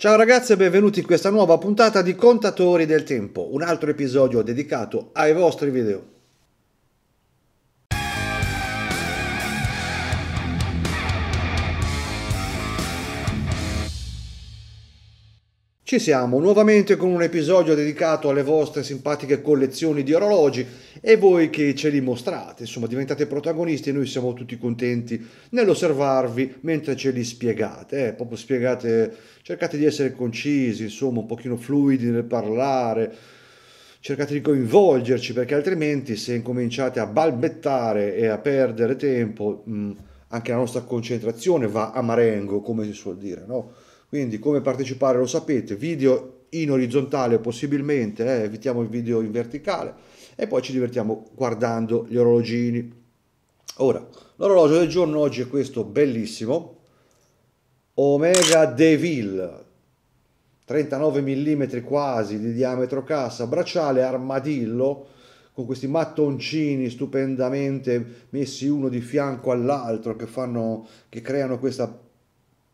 Ciao ragazzi e benvenuti in questa nuova puntata di Contatori del Tempo, un altro episodio dedicato ai vostri video. Ci siamo nuovamente con un episodio dedicato alle vostre simpatiche collezioni di orologi e voi che ce li mostrate, insomma diventate protagonisti e noi siamo tutti contenti nell'osservarvi mentre ce li spiegate, eh, proprio spiegate, cercate di essere concisi, insomma un pochino fluidi nel parlare, cercate di coinvolgerci perché altrimenti se incominciate a balbettare e a perdere tempo mh, mm, anche la nostra concentrazione va a marengo come si suol dire, no? Quindi come partecipare lo sapete, video in orizzontale possibilmente, eh, evitiamo il video in verticale e poi ci divertiamo guardando gli orologini. Ora, l'orologio del giorno oggi è questo bellissimo, Omega Deville, 39 mm quasi di diametro cassa, bracciale armadillo, con questi mattoncini stupendamente messi uno di fianco all'altro che, fanno, che creano questa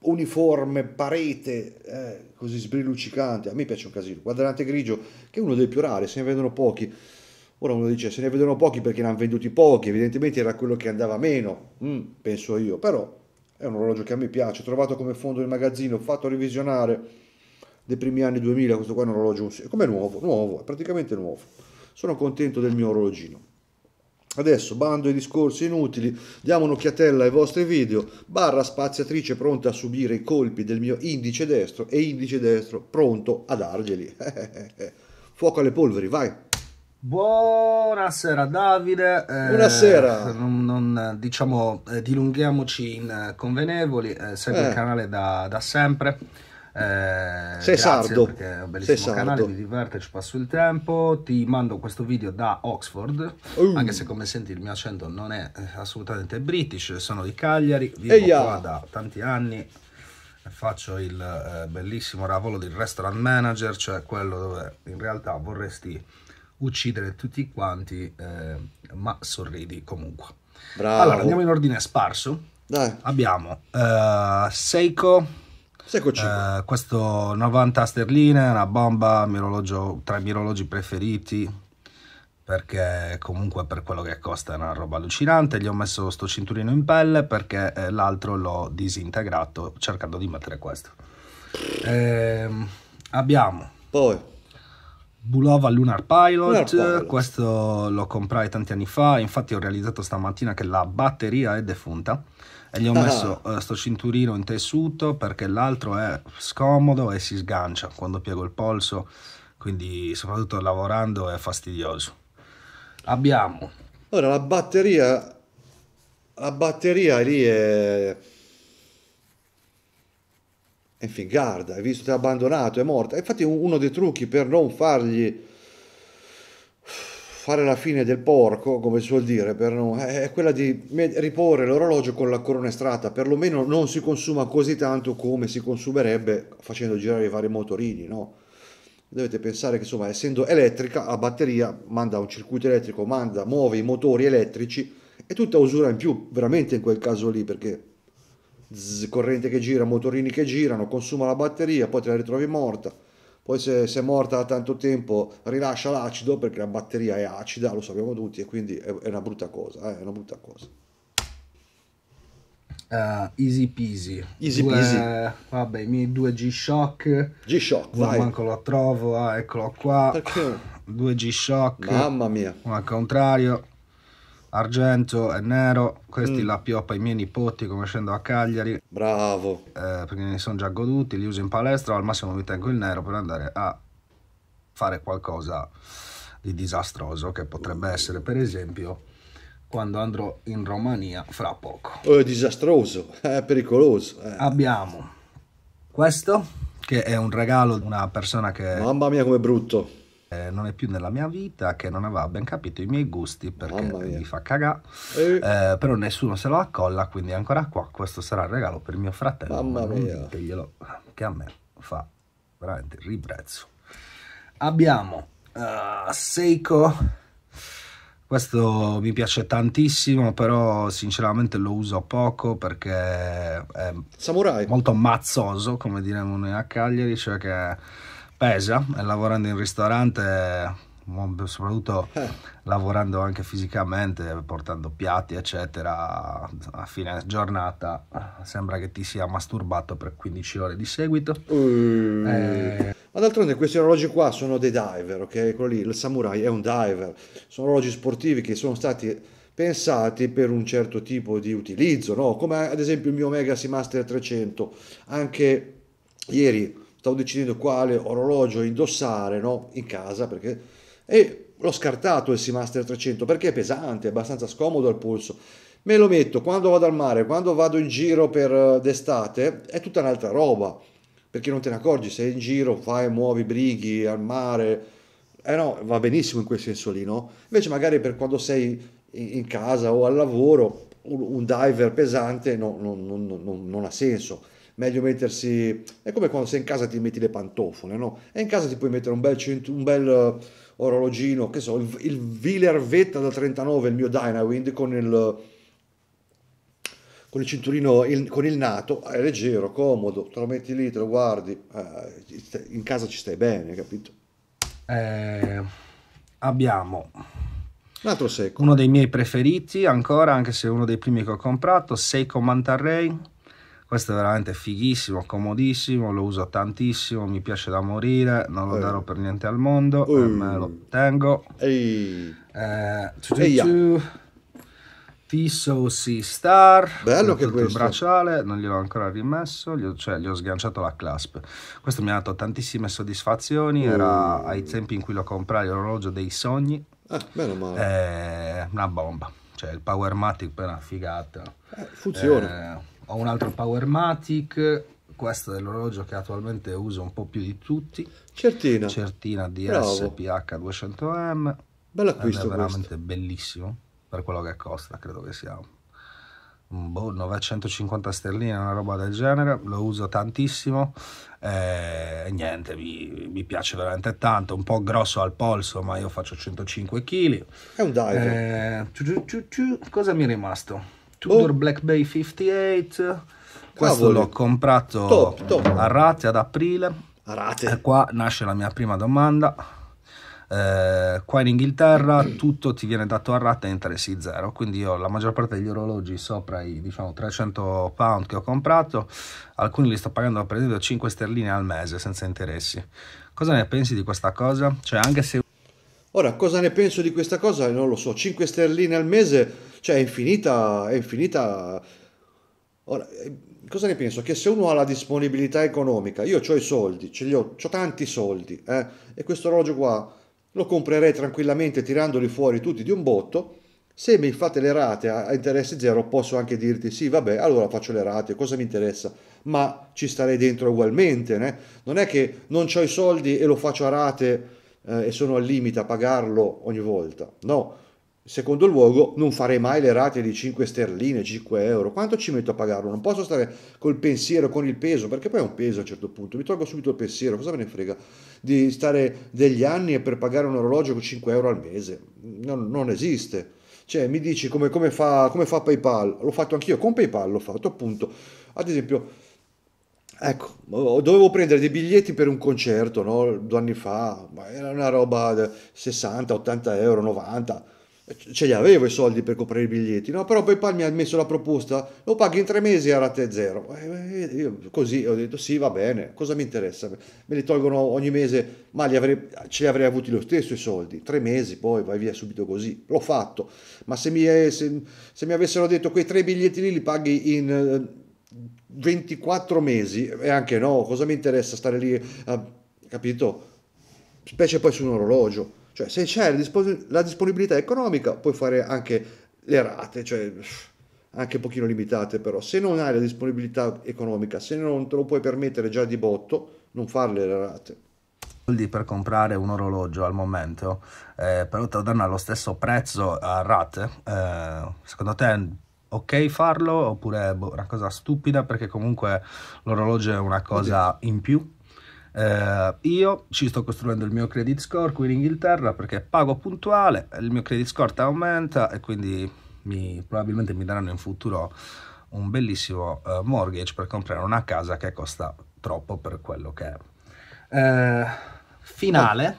uniforme, parete eh, così sbriluccicante. A me piace un casino. Quadrante grigio, che è uno dei più rari, se ne vedono pochi. Ora uno dice se ne vedono pochi perché ne hanno venduti pochi, evidentemente era quello che andava meno, mm, penso io, però è un orologio che a me piace, ho trovato come fondo in magazzino, ho fatto revisionare dei primi anni 2000, questo qua è un orologio, come nuovo, nuovo, è praticamente nuovo. Sono contento del mio orologino. Adesso bando ai discorsi inutili, diamo un'occhiatella ai vostri video, barra spaziatrice pronta a subire i colpi del mio indice destro e indice destro pronto a darglieli. Fuoco alle polveri, vai! Buonasera Davide, eh, buonasera. Eh, non, non, diciamo eh, dilunghiamoci in eh, convenevoli, eh, segui eh. il canale da, da sempre. Eh, Sei sardo. Perché è un bellissimo Sei canale, sardo. mi diverte, ci passo il tempo. Ti mando questo video da Oxford, uh. anche se come senti il mio accento non è eh, assolutamente british, sono di Cagliari, vivo Eia. qua da tanti anni. Faccio il eh, bellissimo lavoro del restaurant manager, cioè quello dove in realtà vorresti uccidere tutti quanti, eh, ma sorridi comunque. Bravo. Allora andiamo in ordine sparso. Dai. Abbiamo eh, Seiko eh, questo 90 sterline, una bomba, mirologio, tra i mirologi preferiti perché comunque per quello che costa è una roba allucinante, gli ho messo sto cinturino in pelle perché eh, l'altro l'ho disintegrato cercando di mettere questo. Eh, abbiamo poi Bulova Lunar Pilot. Lunar Pilot, questo lo comprai tanti anni fa, infatti ho realizzato stamattina che la batteria è defunta e gli ho ah. messo uh, cinturino in tessuto perché l'altro è scomodo e si sgancia quando piego il polso, quindi soprattutto lavorando è fastidioso. Abbiamo. Ora la batteria, la batteria lì è... è fingarda, hai visto, che è abbandonato, è morta. Infatti uno dei trucchi per non fargli fare la fine del porco, come si suol dire per noi, è quella di riporre l'orologio con la corona estratta, perlomeno non si consuma così tanto come si consumerebbe facendo girare i vari motorini, no? Dovete pensare che insomma, essendo elettrica, a batteria manda un circuito elettrico, manda, muove i motori elettrici e tutta usura in più, veramente in quel caso lì, perché zzz, corrente che gira, motorini che girano, consuma la batteria, poi te la ritrovi morta poi se, se, è morta da tanto tempo rilascia l'acido perché la batteria è acida, lo sappiamo tutti e quindi è, è una brutta cosa, eh? è una brutta cosa. Uh, easy peasy. Easy due, Vabbè, i miei due G-Shock. G-Shock, vai. Manco lo trovo, ah, eccolo qua. Perché? Due G-Shock. Mamma mia. ma al contrario argento e nero, questi mm. la pioppa ai miei nipoti come scendo a Cagliari. Bravo. Eh, perché ne sono già goduti, li uso in palestra, al massimo mi tengo il nero per andare a fare qualcosa di disastroso che potrebbe essere per esempio quando andrò in Romania fra poco. Oh, è disastroso, è pericoloso. Eh. Abbiamo questo che è un regalo di una persona che... Mamma mia come brutto eh, non è più nella mia vita, che non aveva ben capito i miei gusti perché mi fa cagà, eh. eh, però nessuno se lo accolla, quindi ancora qua questo sarà il regalo per mio fratello, Mamma ma mia. Diteglielo, che a me fa veramente ribrezzo. Abbiamo uh, Seiko questo mi piace tantissimo, però sinceramente lo uso poco perché è Samurai. molto mazzoso, come diremmo noi a Cagliari, cioè che pesa e lavorando in ristorante, soprattutto eh. lavorando anche fisicamente, portando piatti, eccetera, a fine giornata sembra che ti sia masturbato per 15 ore di seguito. Mm. E... Eh. Ma d'altronde questi orologi qua sono dei diver, ok? Quello lì, il samurai è un diver, sono orologi sportivi che sono stati pensati per un certo tipo di utilizzo, no? come ad esempio il mio Mega Seamaster 300, anche ieri stavo decidendo quale orologio indossare no? in casa perché... e l'ho scartato il Seamaster 300 perché è pesante, è abbastanza scomodo al polso. Me lo metto quando vado al mare, quando vado in giro per eh, d'estate, è tutta un'altra roba perché non te ne accorgi, sei in giro, fai, muovi brighi al mare, eh no, va benissimo in quel senso lì, no? Invece magari per quando sei in casa o al lavoro, un, diver pesante no, non, non, non, non ha senso meglio mettersi... È come quando sei in casa e ti metti le pantofole, no? E in casa ti puoi mettere un bel, cint- un bel eh, orologino, che so, il, il vile Arvetta da 39, il mio Dynawind con il con il cinturino, il, con il nato, è leggero, comodo, te lo metti lì, te lo guardi, eh, in casa ci stai bene, capito? Eh, abbiamo un altro secco. Uno dei miei preferiti ancora, anche se è uno dei primi che ho comprato, Seiko Mantarray questo è veramente fighissimo, comodissimo, lo uso tantissimo, mi piace da morire, non lo eh. darò per niente al mondo, uh. me lo tengo. Ehi. Eh, tu, tu, Tiso Sea Star, bello che questo. il bracciale, non gliel'ho ancora rimesso, gli ho, cioè gli ho sganciato la clasp. Questo mi ha dato tantissime soddisfazioni, uh. era ai tempi in cui lo comprai l'orologio dei sogni. Eh, ah, bene, ma... eh, una bomba, cioè il Powermatic per una figata. Eh, funziona. Eh, ho un altro Powermatic questo è l'orologio che attualmente uso un po' più di tutti Certina Certina DSPH 200M bell'acquisto è veramente questo. bellissimo per quello che costa credo che sia boh, 950 sterline, una roba del genere, lo uso tantissimo e eh, niente, mi, mi, piace veramente tanto, un po' grosso al polso, ma io faccio 105 kg. È un diver. Eh, ciu ciu ciu cosa mi è rimasto? Tudor oh. Black Bay 58. Questo Cavoli. l'ho comprato top, top. a rate ad aprile. A rate. E qua nasce la mia prima domanda. Eh, qua in Inghilterra tutto ti viene dato a rate a interessi zero quindi io la maggior parte degli orologi sopra i diciamo 300 pound che ho comprato alcuni li sto pagando per esempio 5 sterline al mese senza interessi cosa ne pensi di questa cosa? cioè anche se Ora, cosa ne penso di questa cosa? Non lo so, 5 sterline al mese, cioè è infinita, è infinita. Ora, eh, cosa ne penso? Che se uno ha la disponibilità economica, io ho i soldi, ce li ho, ho tanti soldi, eh, e questo orologio qua lo comprerei tranquillamente tirandoli fuori tutti di un botto, se mi fate le rate a interessi zero posso anche dirti sì, vabbè, allora faccio le rate, cosa mi interessa? Ma ci starei dentro ugualmente, né? non è che non ho i soldi e lo faccio a rate eh, e sono al limite a pagarlo ogni volta. No, secondo luogo non farei mai le rate di 5 sterline, 5 euro. Quanto ci metto a pagarlo? Non posso stare col pensiero, con il peso, perché poi è un peso a un certo punto. Mi tolgo subito il pensiero, cosa me ne frega? Di stare degli anni per pagare un orologio con 5 euro al mese. non, non esiste cioè mi dici come, come, fa, come, fa, PayPal, l'ho fatto anch'io con PayPal, l'ho fatto appunto, ad esempio Ecco, dovevo prendere dei biglietti per un concerto, no? Due anni fa, ma era una roba da 60, 80 euro, 90. Ce li avevo i soldi per comprare i biglietti, no? Però poi mi ha messo la proposta, lo paghi in tre mesi a rate zero. E eh, eh, io così ho detto sì, va bene, cosa mi interessa? Me li tolgono ogni mese, ma li avrei, ce li avrei avuti lo stesso i soldi. Tre mesi poi vai via subito così. L'ho fatto, ma se mi, eh, se, se mi avessero detto quei tre biglietti lì li paghi in 24 mesi e anche no, cosa mi interessa stare lì, a, capito? Specie poi su un orologio. Cioè, se c'è la, la disponibilità economica, puoi fare anche le rate, cioè anche un pochino limitate, però se non hai la disponibilità economica, se non te lo puoi permettere già di botto, non farle le rate soldi per comprare un orologio al momento, eh, però te lo danno allo stesso prezzo a rate, eh, secondo te ok farlo oppure è boh, una cosa stupida perché comunque l'orologio è una cosa in più. Eh, io ci sto costruendo il mio credit score qui in Inghilterra perché pago puntuale, il mio credit score aumenta e quindi mi, probabilmente mi daranno in futuro un bellissimo eh, mortgage per comprare una casa che costa troppo per quello che è. Eh, finale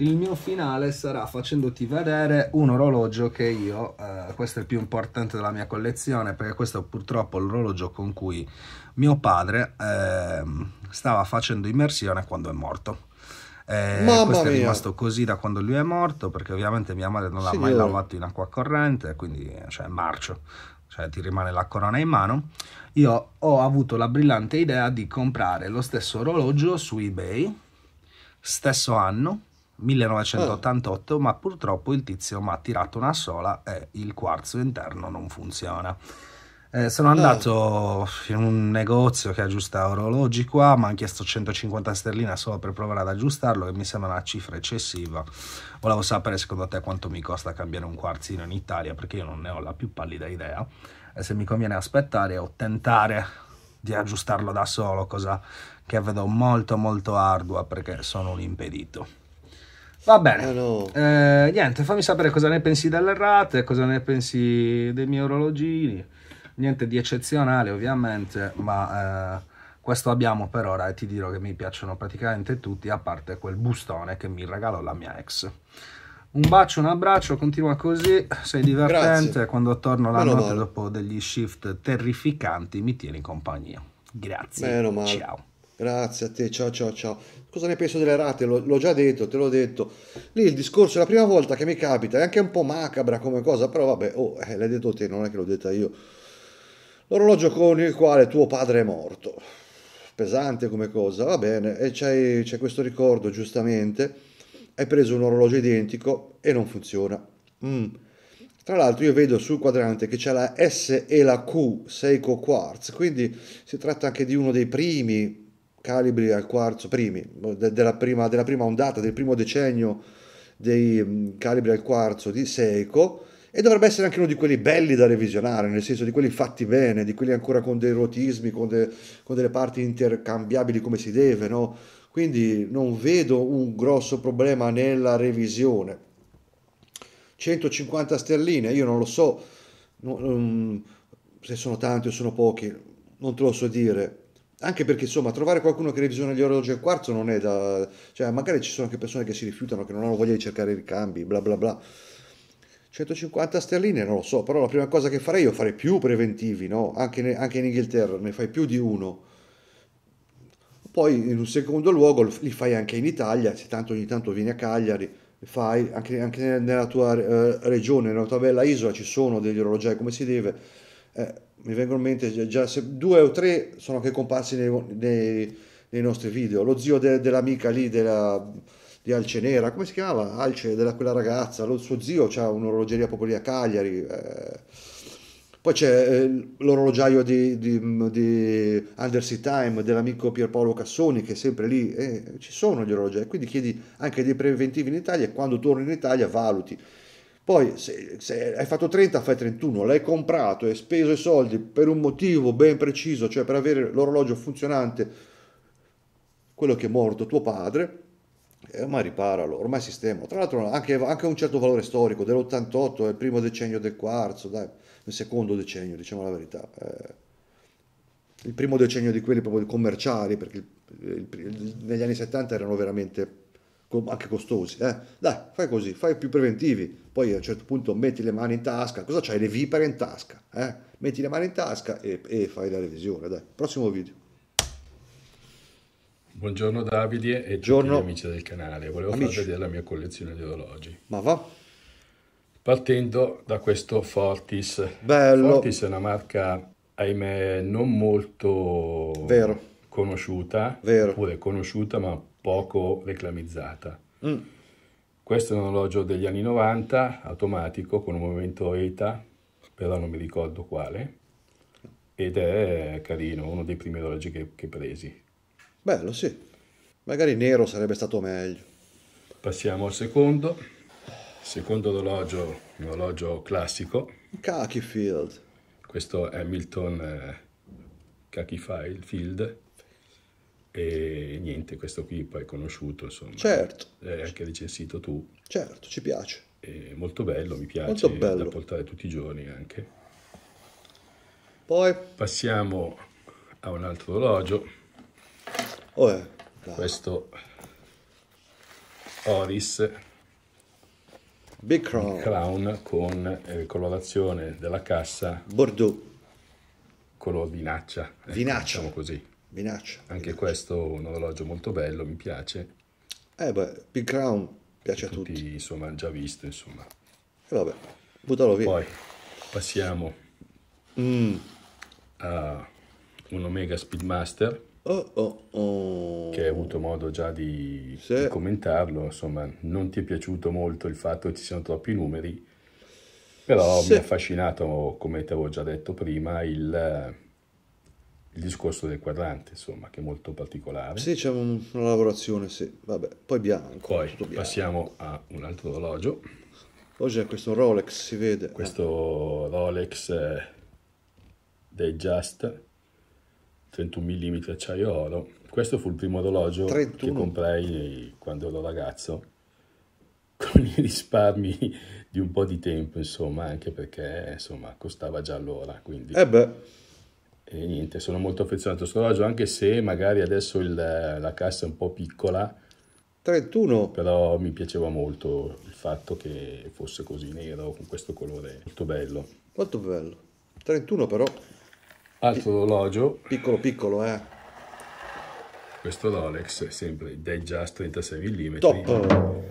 il mio finale sarà facendoti vedere un orologio che io, eh, questo è il più importante della mia collezione perché questo è purtroppo l'orologio con cui mio padre eh, stava facendo immersione quando è morto. Eh, questo mia. è rimasto così da quando lui è morto perché ovviamente mia madre non l'ha mai lavato in acqua corrente, quindi cioè, è marcio, cioè ti rimane la corona in mano. Io ho avuto la brillante idea di comprare lo stesso orologio su eBay, stesso anno 1988, eh. ma purtroppo il tizio mi ha tirato una sola e il quarzo interno non funziona. Eh, sono andato eh. in un negozio che aggiusta orologi qua, mi hanno chiesto 150 sterline solo per provare ad aggiustarlo, che mi sembra una cifra eccessiva. Volevo sapere secondo te quanto mi costa cambiare un quarzino in Italia, perché io non ne ho la più pallida idea. E se mi conviene aspettare o tentare di aggiustarlo da solo, cosa che vedo molto molto ardua perché sono un impedito. Va bene. Oh no. eh, niente, fammi sapere cosa ne pensi delle rate, cosa ne pensi dei miei orologini. Niente di eccezionale ovviamente, ma eh, questo abbiamo per ora e ti dirò che mi piacciono praticamente tutti, a parte quel bustone che mi regalò la mia ex. Un bacio, un abbraccio, continua così, sei divertente, Grazie. quando torno la Meno notte male. dopo degli shift terrificanti mi tieni in compagnia. Grazie, ciao. Grazie a te, ciao ciao ciao. Cosa ne penso delle rate? L'ho già detto, te l'ho detto. Lì il discorso è la prima volta che mi capita, è anche un po' macabra come cosa, però vabbè, oh, eh, l'hai detto te, non è che l'ho detta io. L'orologio con il quale tuo padre è morto. Pesante come cosa, va bene, e c'è, c'è questo ricordo giustamente. Hai preso un orologio identico e non funziona. Mm. Tra l'altro io vedo sul quadrante che c'è la S e la Q, Seiko Quartz, quindi si tratta anche di uno dei primi calibri al quarzo primi, de, della, prima, della, prima, ondata, del primo decennio dei mm, calibri al quarzo di Seiko e dovrebbe essere anche uno di quelli belli da revisionare, nel senso di quelli fatti bene, di quelli ancora con dei rotismi, con, de, con delle parti intercambiabili come si deve, no? Quindi non vedo un grosso problema nella revisione. 150 sterline, io non lo so mm, se sono tanti o sono pochi, non te lo so dire. Anche perché insomma trovare qualcuno che revisiona gli orologi al quarzo non è da... cioè magari ci sono anche persone che si rifiutano, che non hanno voglia di cercare ricambi, bla bla bla. 150 sterline non lo so, però la prima cosa che farei io farei più preventivi, no? Anche, ne, anche in Inghilterra ne fai più di uno. Poi in un secondo luogo li fai anche in Italia, se tanto ogni tanto vieni a Cagliari, fai anche, anche nella tua eh, regione, nella tua bella isola ci sono degli orologiai come si deve eh, mi vengono in mente già, due o tre sono anche comparsi nei, nei, nei nostri video. Lo zio de, dell'amica lì della, di Alcenera, come si chiamava? Alce, della quella ragazza, lo, suo zio ha un'orologeria proprio lì a Cagliari. Eh. Poi c'è eh, l'orologiaio di, di, di Undersea Time dell'amico Pierpaolo Cassoni che è sempre lì, eh, ci sono gli orologiai, quindi chiedi anche dei preventivi in Italia e quando torni in Italia valuti poi se, se hai fatto 30, fai 31, l'hai comprato, e speso i soldi per un motivo ben preciso, cioè per avere l'orologio funzionante, quello che è morto tuo padre, e eh, ormai riparalo, ormai sistema. Tra l'altro anche, anche un certo valore storico, dell'88 è il primo decennio del quarzo, dai, il secondo decennio, diciamo la verità. Eh, il primo decennio di quelli proprio commerciali, perché il, il, il, negli anni 70 erano veramente anche costosi, eh? dai, fai così, fai più preventivi, poi a un certo punto metti le mani in tasca, cosa c'hai? Le vipere in tasca, eh? metti le mani in tasca e, e fai la revisione, dai, prossimo video. Buongiorno Davide e Buongiorno. tutti amici del canale, volevo amici. far vedere la mia collezione di orologi. Ma va? Partendo da questo Fortis. Bello. Fortis è una marca, ahimè, non molto Vero. conosciuta, Vero. oppure conosciuta ma poco reclamizzata. Mm. Questo è un orologio degli anni 90, automatico, con un movimento ETA, però non mi ricordo quale, ed è carino, uno dei primi orologi che, che presi. Bello, sì. Magari nero sarebbe stato meglio. Passiamo al secondo. Secondo orologio, un orologio classico. Khaki Field. Questo Hamilton Milton eh, Khaki Field e niente, questo qui poi è conosciuto, insomma. Certo. L'hai eh, anche recensito tu. Certo, ci piace. È molto bello, mi piace molto bello. da portare tutti i giorni anche. Poi passiamo a un altro orologio. Oh, eh, questo Oris Big Crown. Crown con eh, colorazione della cassa Bordeaux color vinaccia, ecco, vinaccia. Eh, diciamo così minaccia. Anche minaccia. questo un orologio molto bello, mi piace. Eh beh, Big Crown piace a tutti. tutti. Insomma, già visto, insomma. E eh, vabbè, buttalo via. Poi passiamo mm. a un Omega Speedmaster. Oh, oh, oh. Che hai avuto modo già di, sì. di commentarlo, insomma, non ti è piaciuto molto il fatto che ci siano troppi numeri, però sì. mi ha affascinato, come ti avevo già detto prima, il, il discorso del quadrante, insomma, che è molto particolare. Sì, c'è una lavorazione, sì. Vabbè, poi bianco. Poi bianco. passiamo a un altro orologio. Oggi è questo Rolex, si vede. Questo ah. Rolex eh, Just, 31 mm acciaio oro. Questo fu il primo orologio 31. che comprai quando ero ragazzo con i risparmi di un po' di tempo, insomma, anche perché insomma, costava già allora, Quindi... Eh beh. E niente, sono molto affezionato a questo orologio, anche se magari adesso il, la cassa è un po' piccola. 31. Però mi piaceva molto il fatto che fosse così nero, con questo colore molto bello. Molto bello. 31 però. Altro orologio. Piccolo piccolo, eh. Questo Rolex sempre sempre Datejust 36 mm. Top.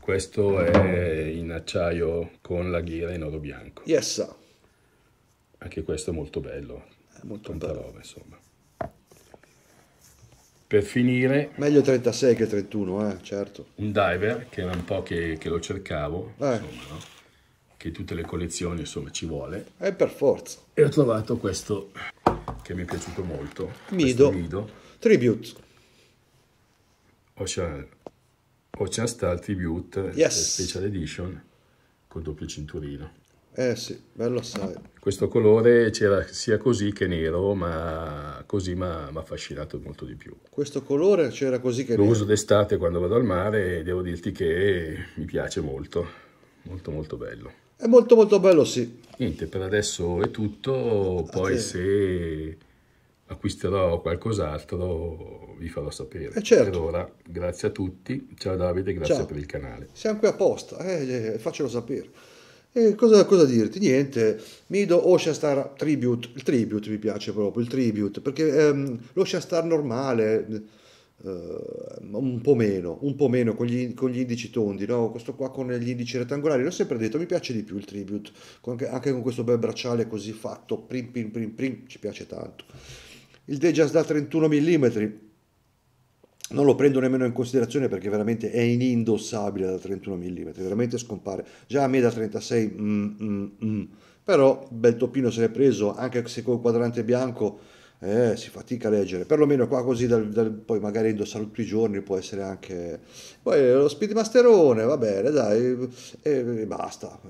Questo è in acciaio con la ghiera in oro bianco. Yes. Anche questo è molto bello 89 insomma. Per finire... Meglio 36 che 31, eh, certo. Un diver, che era un po' che, che lo cercavo, eh. insomma, no? che tutte le collezioni insomma ci vuole. E per forza. E ho trovato questo che mi è piaciuto molto. Mido. Mido. Tribute. Ocean, Ocean Star Tribute yes. Special Edition con doppio cinturino. Eh sì, bello assai. Questo colore c'era sia così che nero, ma così mi ha affascinato molto di più. Questo colore c'era così che Lo nero? Lo uso d'estate quando vado al mare e devo dirti che mi piace molto, molto molto bello. È molto molto bello, sì. Niente, per adesso è tutto, poi se acquisterò qualcos'altro vi farò sapere. Eh certo. Per ora, grazie a tutti, ciao Davide, grazie ciao. per il canale. Siamo qui apposta, eh, eh, eh faccelo sapere. E cosa, cosa dirti? Niente, Mido Ocean Star Tribute, il Tribute mi piace proprio, il Tribute, perché um, ehm, l'Osha Star normale, uh, un po' meno, un po' meno con gli, con gli, indici tondi, no? questo qua con gli indici rettangolari, l'ho sempre detto, mi piace di più il Tribute, anche, anche con questo bel bracciale così fatto, prim prim prim prim, ci piace tanto. Il Dejas da 31 mm, non lo prendo nemmeno in considerazione perché veramente è inindossabile da 31 mm, veramente scompare. Già a me da 36 mm, mm, mm. però bel toppino se l'è preso anche se col quadrante bianco eh, si fatica a leggere, perlomeno qua così dal, dal, poi magari indossarlo tutti i giorni può essere anche... Poi eh, lo Speedmasterone, va bene, dai, e, eh, e eh, basta.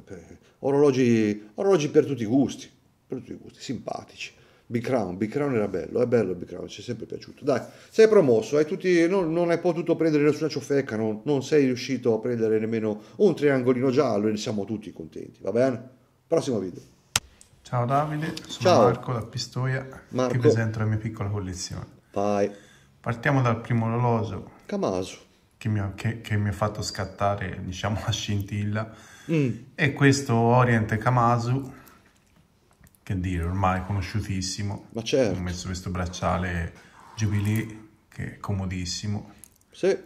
Orologi, orologi per tutti i gusti, per tutti i gusti, simpatici. Big Crown, Big Crown era bello, è bello Big Crown, ci è sempre piaciuto. Dai, sei promosso, hai tutti, non, non, hai potuto prendere nessuna ciofecca, non, non, sei riuscito a prendere nemmeno un triangolino giallo e ne siamo tutti contenti, va bene? Prossimo video. Ciao Davide, sono Ciao. Marco da Pistoia, Marco. ti presento la mia piccola collezione. Vai. Partiamo dal primo orologio. Camaso. Che mi, ha, che, che mi ha fatto scattare, diciamo, la scintilla. Mm. E questo Orient Camasu che dire, ormai conosciutissimo. Ma certo. Ho messo questo bracciale Jubilee, che è comodissimo. Sì.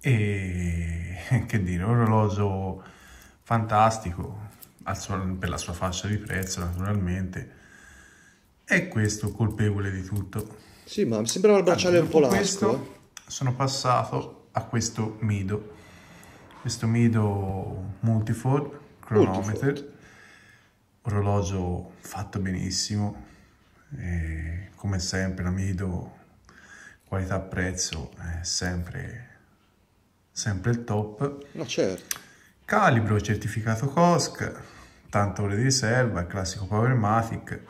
E che dire, un orologio fantastico, suo, per la sua fascia di prezzo naturalmente. E questo colpevole di tutto. Sì, ma mi sembrava il bracciale un po' lasco. Eh. sono passato a questo Mido. Questo Mido Multifold cronometer. Multifold orologio fatto benissimo, e come sempre la mido qualità-prezzo è sempre, sempre il top. Ma certo. Calibro certificato COSC, tanto ore di riserva, il classico Powermatic,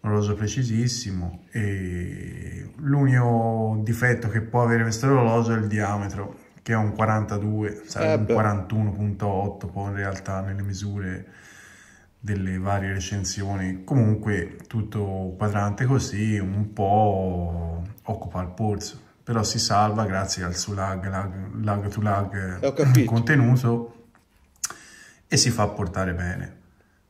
un orologio precisissimo e l'unico difetto che può avere questo orologio è il diametro che è un 42, sarebbe eh un 41.8 poi in realtà nelle misure delle varie recensioni. Comunque tutto quadrante così, un po' occupa il polso, però si salva grazie al suo lag, lag, lag to lag contenuto e si fa portare bene.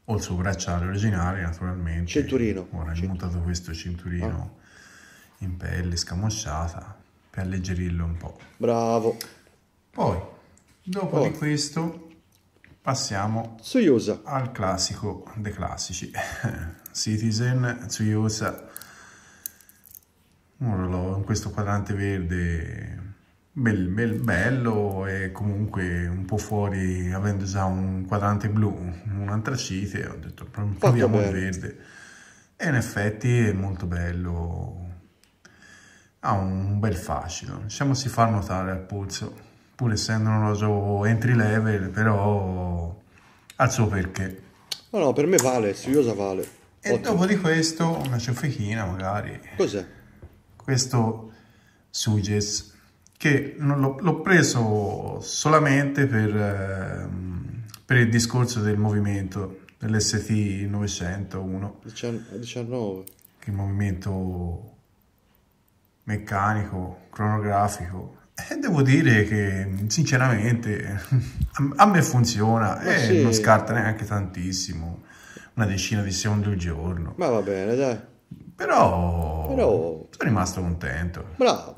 O il suo bracciale originale, naturalmente. Cinturino. Ora è mutato questo cinturino ah. in pelle scamosciata per alleggerirlo un po'. Bravo. Poi, dopo oh. di questo, Passiamo Tsuyosa. al classico dei classici. Citizen, Tsuyosa, in questo quadrante verde bel, bel, bello e comunque un po' fuori, avendo già un quadrante blu, un antracite, ho detto proviamo il verde. E in effetti è molto bello, ha un bel fascino, diciamo si fa notare al polso pur essendo un orologio entry level, però al suo perché. No, no, per me vale, si usa vale. E Ottimo. dopo di questo una ciofechina magari. Cos'è? Questo Suges, che l'ho, preso solamente per, ehm, per, il discorso del movimento dell'ST 901. 19. Che il movimento meccanico, cronografico, e eh, devo dire che sinceramente a me funziona Ma e eh, sì. non scarta neanche tantissimo, una decina di secondi al giorno. Ma va bene, dai. Però, Però... sono rimasto contento. Bravo.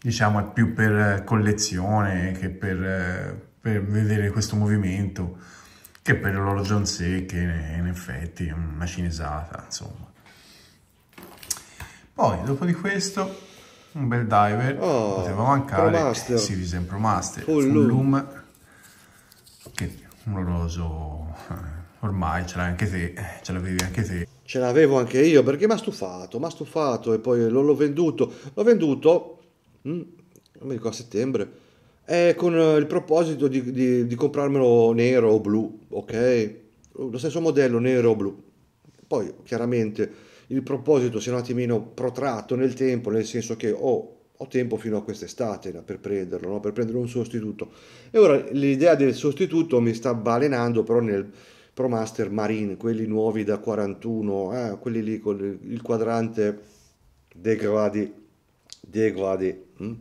Diciamo è più per collezione che per, per vedere questo movimento che per l'orologio in sé che in effetti è una cinesata, insomma. Poi dopo di questo un bel diver, oh, poteva mancare, Promaster. Series and Pro Master, full, full loom. Loom, che un orologio eh, ormai ce l'hai anche te, ce l'avevi anche te. Ce l'avevo anche io perché mi ha stufato, mi ha stufato e poi non l'ho venduto, l'ho venduto, mh, mm, non mi ricordo a settembre, eh, con il proposito di, di, di comprarmelo nero o blu, ok? Lo stesso modello nero o blu. Poi chiaramente il proposito sia un attimino protratto nel tempo, nel senso che ho, ho tempo fino a quest'estate per prenderlo, no? per prendere un sostituto. E ora l'idea del sostituto mi sta balenando però nel Pro Master Marine, quelli nuovi da 41, eh, quelli lì con il quadrante dei gradi, dei gradi. Hm?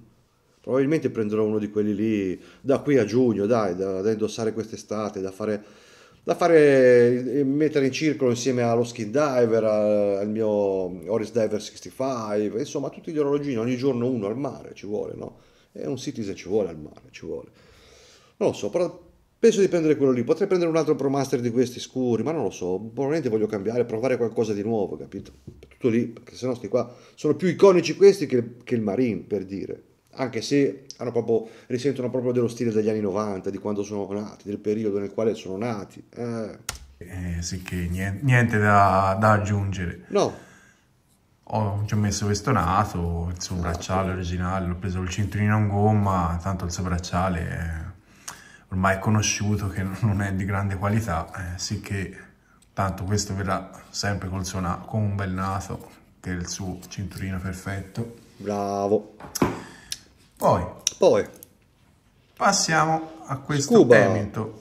Probabilmente prenderò uno di quelli lì da qui a giugno, dai, da, da indossare quest'estate, da fare da fare eh, mettere in circolo insieme allo Skin Diver, al mio Oris Diver 65, insomma tutti gli orologini, ogni giorno uno al mare ci vuole, no? è un Citizen ci vuole al mare, ci vuole. Non lo so, però penso di prendere quello lì, potrei prendere un altro ProMaster di questi scuri, ma non lo so, probabilmente voglio cambiare, provare qualcosa di nuovo, capito? Tutto lì, perché sennò sti qua sono più iconici questi che, che il Marine, per dire anche se proprio, risentono proprio dello stile degli anni 90, di quando sono nati, del periodo nel quale sono nati. Eh. Eh, sì, che niente, niente da, da, aggiungere. No. Ho, ci ho messo questo nato, il suo bracciale originale, ho preso il cinturino in gomma, tanto il suo bracciale è ormai conosciuto che non è di grande qualità, eh, sì che tanto questo verrà sempre col suo nato, con un bel nato, che è il suo cinturino perfetto. Bravo. Poi, Poi. passiamo a questo scuba. Hamilton.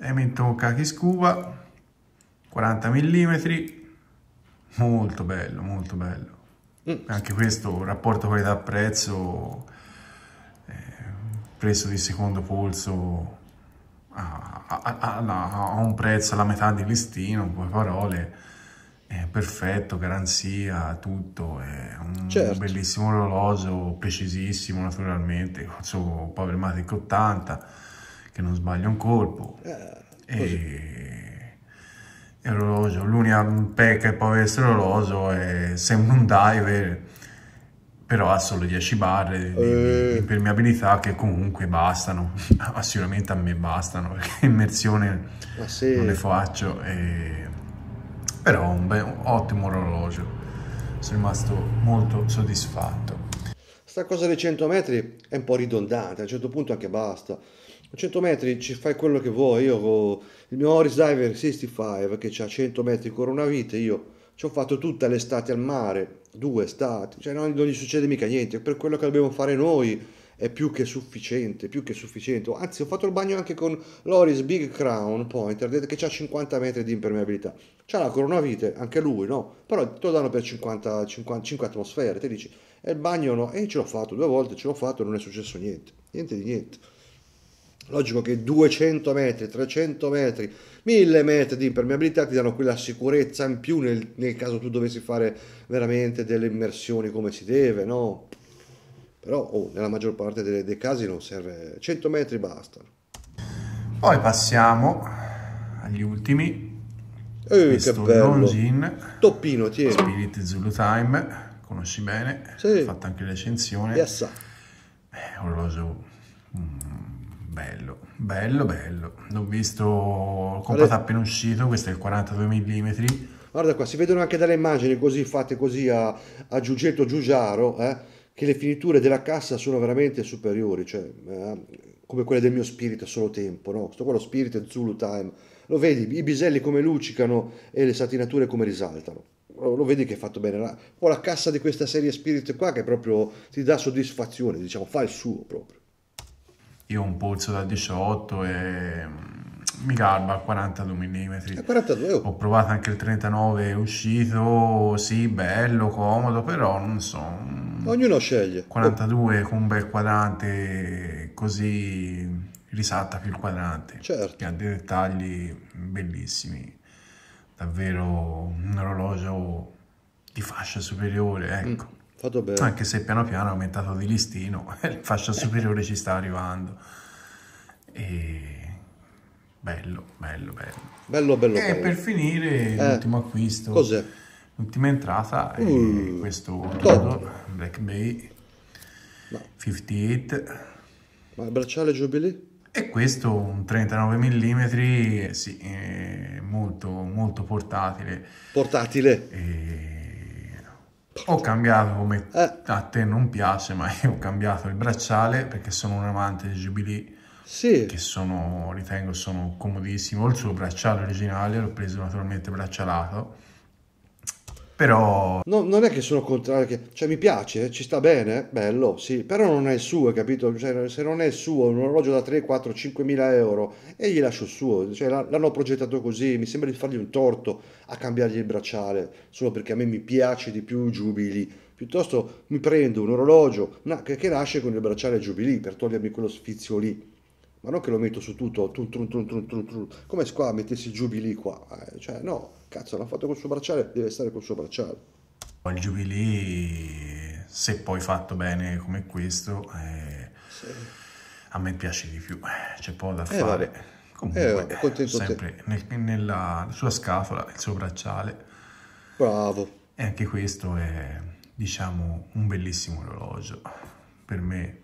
Hamilton Kaki Scuba, 40 mm, molto bello, molto bello. Mm. Anche questo rapporto qualità-prezzo eh, preso di secondo polso a, a, a, a, un prezzo alla metà di listino, in poche parole è perfetto, garanzia, tutto, è un certo. bellissimo orologio, precisissimo naturalmente, faccio Power Matic 80, che non sbaglio un colpo, eh, e... e orologio, l'unica pecca che può avere questo orologio è sembra un diver, però ha solo 10 barre di eh. impermeabilità che comunque bastano, sicuramente a me bastano, perché immersione sì. non le faccio, e però un, be- un ottimo orologio, sono rimasto molto soddisfatto. Sta cosa dei 100 metri è un po' ridondante, a un certo punto anche basta. 100 metri ci fai quello che vuoi, io il mio Horis Diver 65 che ha 100 metri con una vite, io ci ho fatto tutta l'estate al mare, due estati, cioè non, non gli succede mica niente, per quello che dobbiamo fare noi è più che sufficiente, più che sufficiente. Anzi, ho fatto il bagno anche con l'Oris Big Crown Pointer, vedete che ha 50 metri di impermeabilità. C'ha la coronavite, anche lui, no? Però te lo danno per 50, 55 atmosfere, te dici, e il bagno no? E ce l'ho fatto due volte, ce l'ho fatto e non è successo niente, niente di niente. Logico che 200 metri, 300 metri, 1000 metri di impermeabilità ti danno quella sicurezza in più nel, nel caso tu dovessi fare veramente delle immersioni come si deve, no? però oh, nella maggior parte dei, dei casi non serve 100 metri basta poi passiamo agli ultimi Ehi, questo che bello. non gin toppino tieni spirit zulu time conosci bene sì. fatto anche recensione yes. eh, orologio mm, bello bello bello l'ho visto comprato appena uscito questo è il 42 mm guarda qua si vedono anche dalle immagini così fatte così a, a Giugetto Giugiaro eh che le finiture della cassa sono veramente superiori, cioè eh, come quelle del mio Spirit solo tempo, no? Sto qua lo Spirit Zulu Time, lo vedi, i biselli come luccicano e le satinature come risaltano. Lo vedi che è fatto bene. La, poi la cassa di questa serie Spirit qua che proprio ti dà soddisfazione, diciamo, fa il suo proprio. Io ho un polso da 18 e mm, mi alba a 42 mm. 42, oh. Ho provato anche il 39, è uscito, sì, bello, comodo, però non so. Mm. Ognuno sceglie. 42 oh. con un bel quadrante così risalta più il quadrante. Certo. Che ha dei dettagli bellissimi. Davvero un orologio di fascia superiore, mm, ecco. Mm. Fatto bene. Anche se piano piano è aumentato di listino, fascia superiore ci sta arrivando. E Bello, bello, bello. Bello, bello, E bello. per finire eh, l'ultimo acquisto. Cos'è? L'ultima entrata è mm, questo Todd. Black Bay Ma. 58. Ma il bracciale Jubilee? E questo un 39 mm, eh, sì, molto, molto portatile. Portatile? E... Ho cambiato come eh. a te non piace, ma io ho cambiato il bracciale perché sono un amante di Jubilee sì. che sono, ritengo sono comodissimo. il suo bracciale originale, l'ho preso naturalmente braccialato. Però... No, non è che sono contrario, che... cioè mi piace, eh, ci sta bene, eh, bello, sì, però non è il suo, capito? Cioè, se non è il suo, un orologio da 3, 4, 5 mila euro, e gli lascio il suo, cioè, l'hanno progettato così, mi sembra di fargli un torto a cambiargli il bracciale, solo perché a me mi piace di più Jubilee, piuttosto mi prendo un orologio che, che nasce con il bracciale Jubilee per togliermi quello sfizio lì ma non che lo metto su tutto, tun, tun, tun, come se qua mettessi Jubilee qua, eh, cioè no, cazzo l'ha fatto col suo bracciale, deve stare col suo bracciale. Il Jubilee, se poi fatto bene come questo, eh, sì. a me piace di più, c'è poco da eh, fare. Vabbè. Comunque, eh, contento sempre nel, nella sua scafola, il suo bracciale. Bravo. E anche questo è, diciamo, un bellissimo orologio. Per me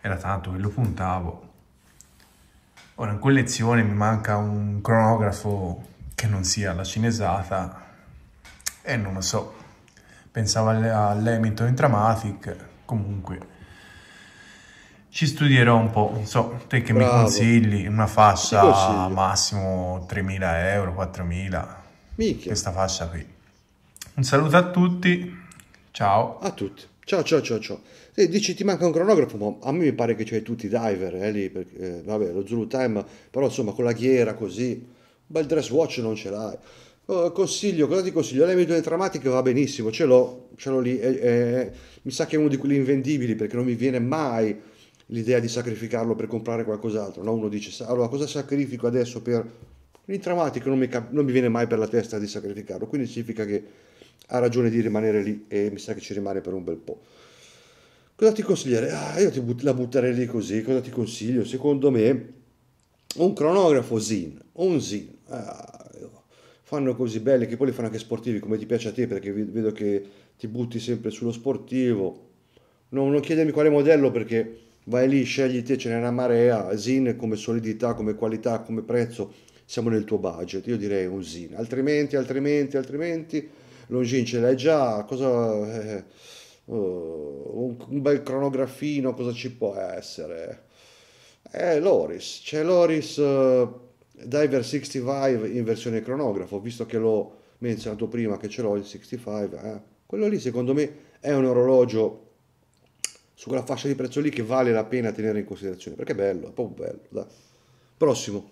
era tanto che lo puntavo, Ora in collezione mi manca un cronografo che non sia la cinesata e non lo so, pensavo all'Emito in Dramatic, comunque ci studierò un po', non so, te che Bravo. mi consigli una fascia massimo 3.000 euro, 4.000, Micchia. questa fascia qui. Un saluto a tutti, ciao. A tutti, ciao ciao ciao ciao. E dici ti manca un cronografo, ma a me mi pare che c'hai tutti i diver eh, lì, perché, eh, vabbè lo Zulu Time, però insomma con la ghiera così, un bel dress watch non ce l'hai. Oh, consiglio, cosa ti consiglio? due Dramatic va benissimo, ce l'ho, ce l'ho lì, eh, mi sa che è uno di quelli invendibili perché non mi viene mai l'idea di sacrificarlo per comprare qualcos'altro, no? Uno dice, allora cosa sacrifico adesso per... L'intramatic non mi, cap- non mi viene mai per la testa di sacrificarlo, quindi significa che ha ragione di rimanere lì e mi sa che ci rimane per un bel po'. Cosa ti consiglierei? Ah, io ti but- la butterei lì così, cosa ti consiglio? Secondo me un cronografo Zin, un Zin. Ah, fanno così belli che poi li fanno anche sportivi come ti piace a te perché vedo che ti butti sempre sullo sportivo. Non, non chiedermi quale modello perché vai lì, scegli te, ce n'è una marea, Zin come solidità, come qualità, come prezzo, siamo nel tuo budget, io direi un Zin, altrimenti, altrimenti, altrimenti, Longin ce l'hai già, cosa... Eh, Uh, un, bel cronografino, cosa ci può essere? Eh, Loris, c'è Loris uh, Diver 65 in versione cronografo, visto che l'ho menzionato prima che ce l'ho il 65, eh. quello lì secondo me è un orologio su quella fascia di prezzo lì che vale la pena tenere in considerazione, perché è bello, è proprio bello. Dai. Prossimo.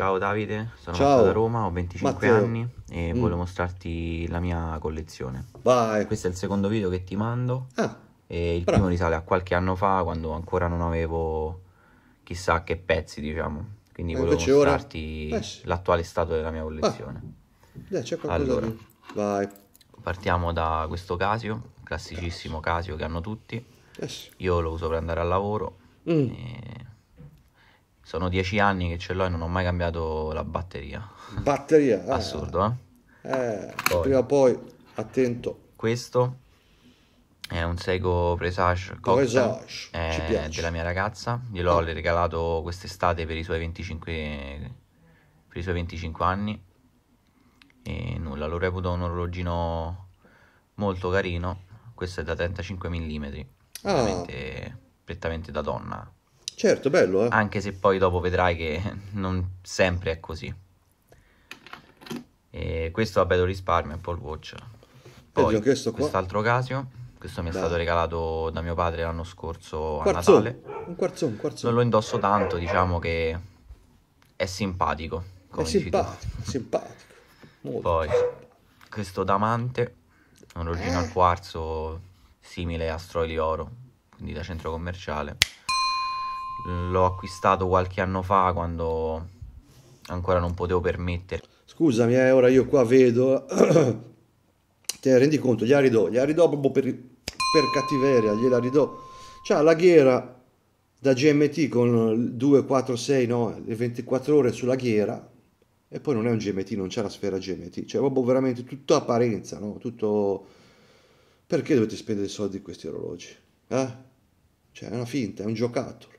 Ciao Davide, sono Ciao. da Roma, ho 25 Matteo. anni e mm. voglio mostrarti la mia collezione. Vai. Questo è il secondo video che ti mando. Ah, e il bravo. primo risale a qualche anno fa quando ancora non avevo chissà che pezzi, diciamo. Quindi eh, volevo mostrarti ora... Eh, l'attuale stato della mia collezione. Ah. Eh, allora, Vai. Partiamo da questo Casio, classicissimo Casio che hanno tutti. Yes. Eh, Io lo uso per andare al lavoro. Mm. E sono dieci anni che ce l'ho e non ho mai cambiato la batteria. Batteria? Eh. Assurdo, eh? eh poi. Prima o poi, attento. Questo è un Seiko Presage Cocktail Presage, eh, della mia ragazza. Gliel'ho oh. regalato quest'estate per i suoi 25, per i suoi 25 anni. E nulla, lo reputo un orologino molto carino. Questo è da 35 mm, ah. prettamente da donna Certo, bello, eh. Anche se poi dopo vedrai che non sempre è così. E questo vabbè lo risparmio, Apple Watch. Poi eh, quest'altro Casio, questo mi è Dai. stato regalato da mio padre l'anno scorso quarzo, a Natale. Un quarzo, un quarzo. Non lo indosso tanto, diciamo che è simpatico. Come è simpatico, simpatico. Molto. Poi questo Damante, un origine eh. al quarzo simile a Stroili Oro, quindi da centro commerciale l'ho acquistato qualche anno fa quando ancora non potevo permettere. Scusami, eh, ora io qua vedo, te rendi conto, gliela ridò, gliela ridò proprio per, per cattiveria, gliela ridò. C'ha la ghiera da GMT con 2, 4, 6, no, le 24 ore sulla ghiera, e poi non è un GMT, non c'è la sfera GMT, cioè proprio veramente tutta apparenza, no? Tutto... Perché dovete spendere soldi in questi orologi? Eh? Cioè è una finta, è un giocattolo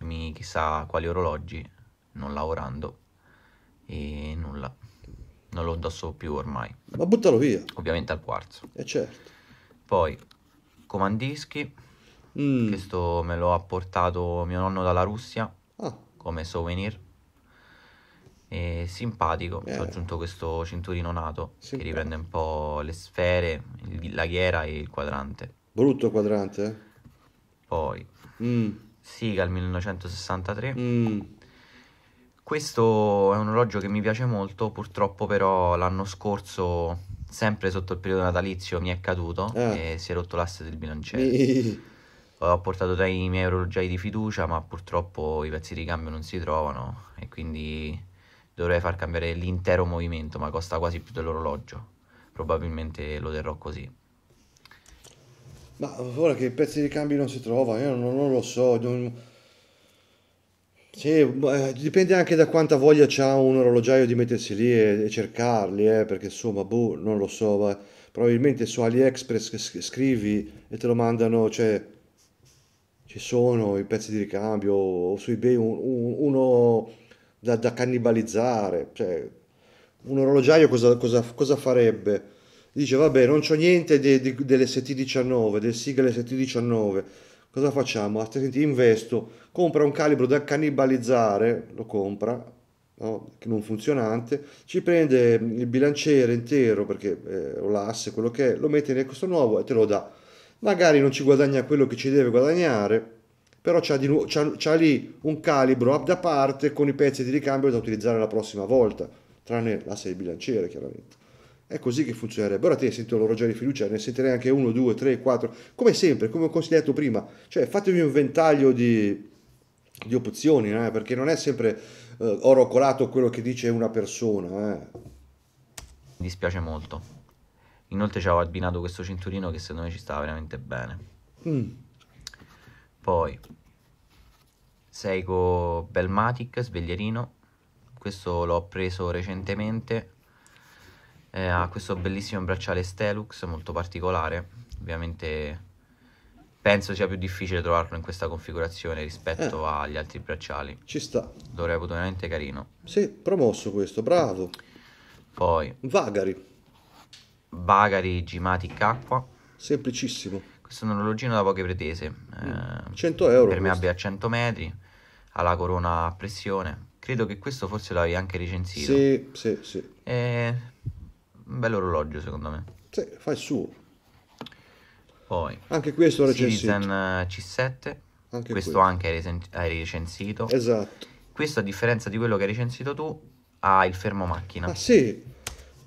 comprarmi chissà quali orologi, non lavorando, e nulla. Non lo indosso più ormai. Ma buttalo via. Ovviamente al quarzo. E eh, certo. Poi, comandischi, mm. questo me lo ha portato mio nonno dalla Russia, ah. come souvenir. E simpatico, eh. ho aggiunto questo cinturino nato, simpatico. che riprende un po' le sfere, la ghiera e il quadrante. Brutto quadrante, eh. Poi... Mm Siga 1963. Mm. Questo è un orologio che mi piace molto, purtroppo però l'anno scorso, sempre sotto il periodo natalizio, mi è caduto eh. e si è rotto l'asse del bilanciere. Ho portato dai miei orologiai di fiducia, ma purtroppo i pezzi di cambio non si trovano e quindi dovrei far cambiare l'intero movimento, ma costa quasi più dell'orologio. Probabilmente lo terrò così. Ma ora che i pezzi di cambi non si trovano, io non, non, lo so. Non... Sì, eh, dipende anche da quanta voglia c'ha un orologiaio di mettersi lì e, e cercarli, eh, perché insomma, boh, non lo so. Ma probabilmente su AliExpress scrivi e te lo mandano, cioè ci sono i pezzi di ricambio o su eBay un, un, uno da, da, cannibalizzare. Cioè, un orologiaio cosa, cosa, cosa farebbe? dice vabbè non c'ho niente de, de, dell'ST19, del sigla ST19, cosa facciamo? Ah, senti, investo, compra un calibro da cannibalizzare, lo compra, no? non funzionante, ci prende il bilanciere intero, perché eh, l'asse, quello che è, lo mette nel costo nuovo e te lo dà. Magari non ci guadagna quello che ci deve guadagnare, però c'ha, nu- c'ha, c'ha lì un calibro da parte con i pezzi di ricambio da utilizzare la prossima volta, tranne l'asse di bilanciere chiaramente. È così che funzionerebbe. Ora ti sento l'orologio di fiducia, ne sentirei anche uno, due, tre, quattro, come sempre, come ho consigliato prima. Cioè, fatevi un ventaglio di, di opzioni, eh? perché non è sempre eh, oro colato quello che dice una persona. Eh. Mi dispiace molto. Inoltre ci avevo abbinato questo cinturino che secondo me ci stava veramente bene. Mm. Poi, Seiko Belmatic, sveglierino. Questo l'ho preso recentemente eh, ha questo bellissimo bracciale Stelux, molto particolare, ovviamente penso sia più difficile trovarlo in questa configurazione rispetto eh, agli altri bracciali. Ci sta. Lo avuto veramente carino. Sì, promosso questo, bravo. Poi Vagari. Vagari Gimatic Acqua. Semplicissimo. Questo è un orologino da poche pretese. Eh, 100 mm. euro. Per me abbia 100 metri, ha la corona a pressione. Credo che questo forse l'avevi anche recensito. Sì, sì, sì. Eh, un bello orologio secondo me. Sì, fa il suo. Poi. Anche questo recensito. Citizen C7. Anche questo, questo, anche hai, recensito. Esatto. Questo a differenza di quello che hai recensito tu ha il fermo macchina. Ah sì.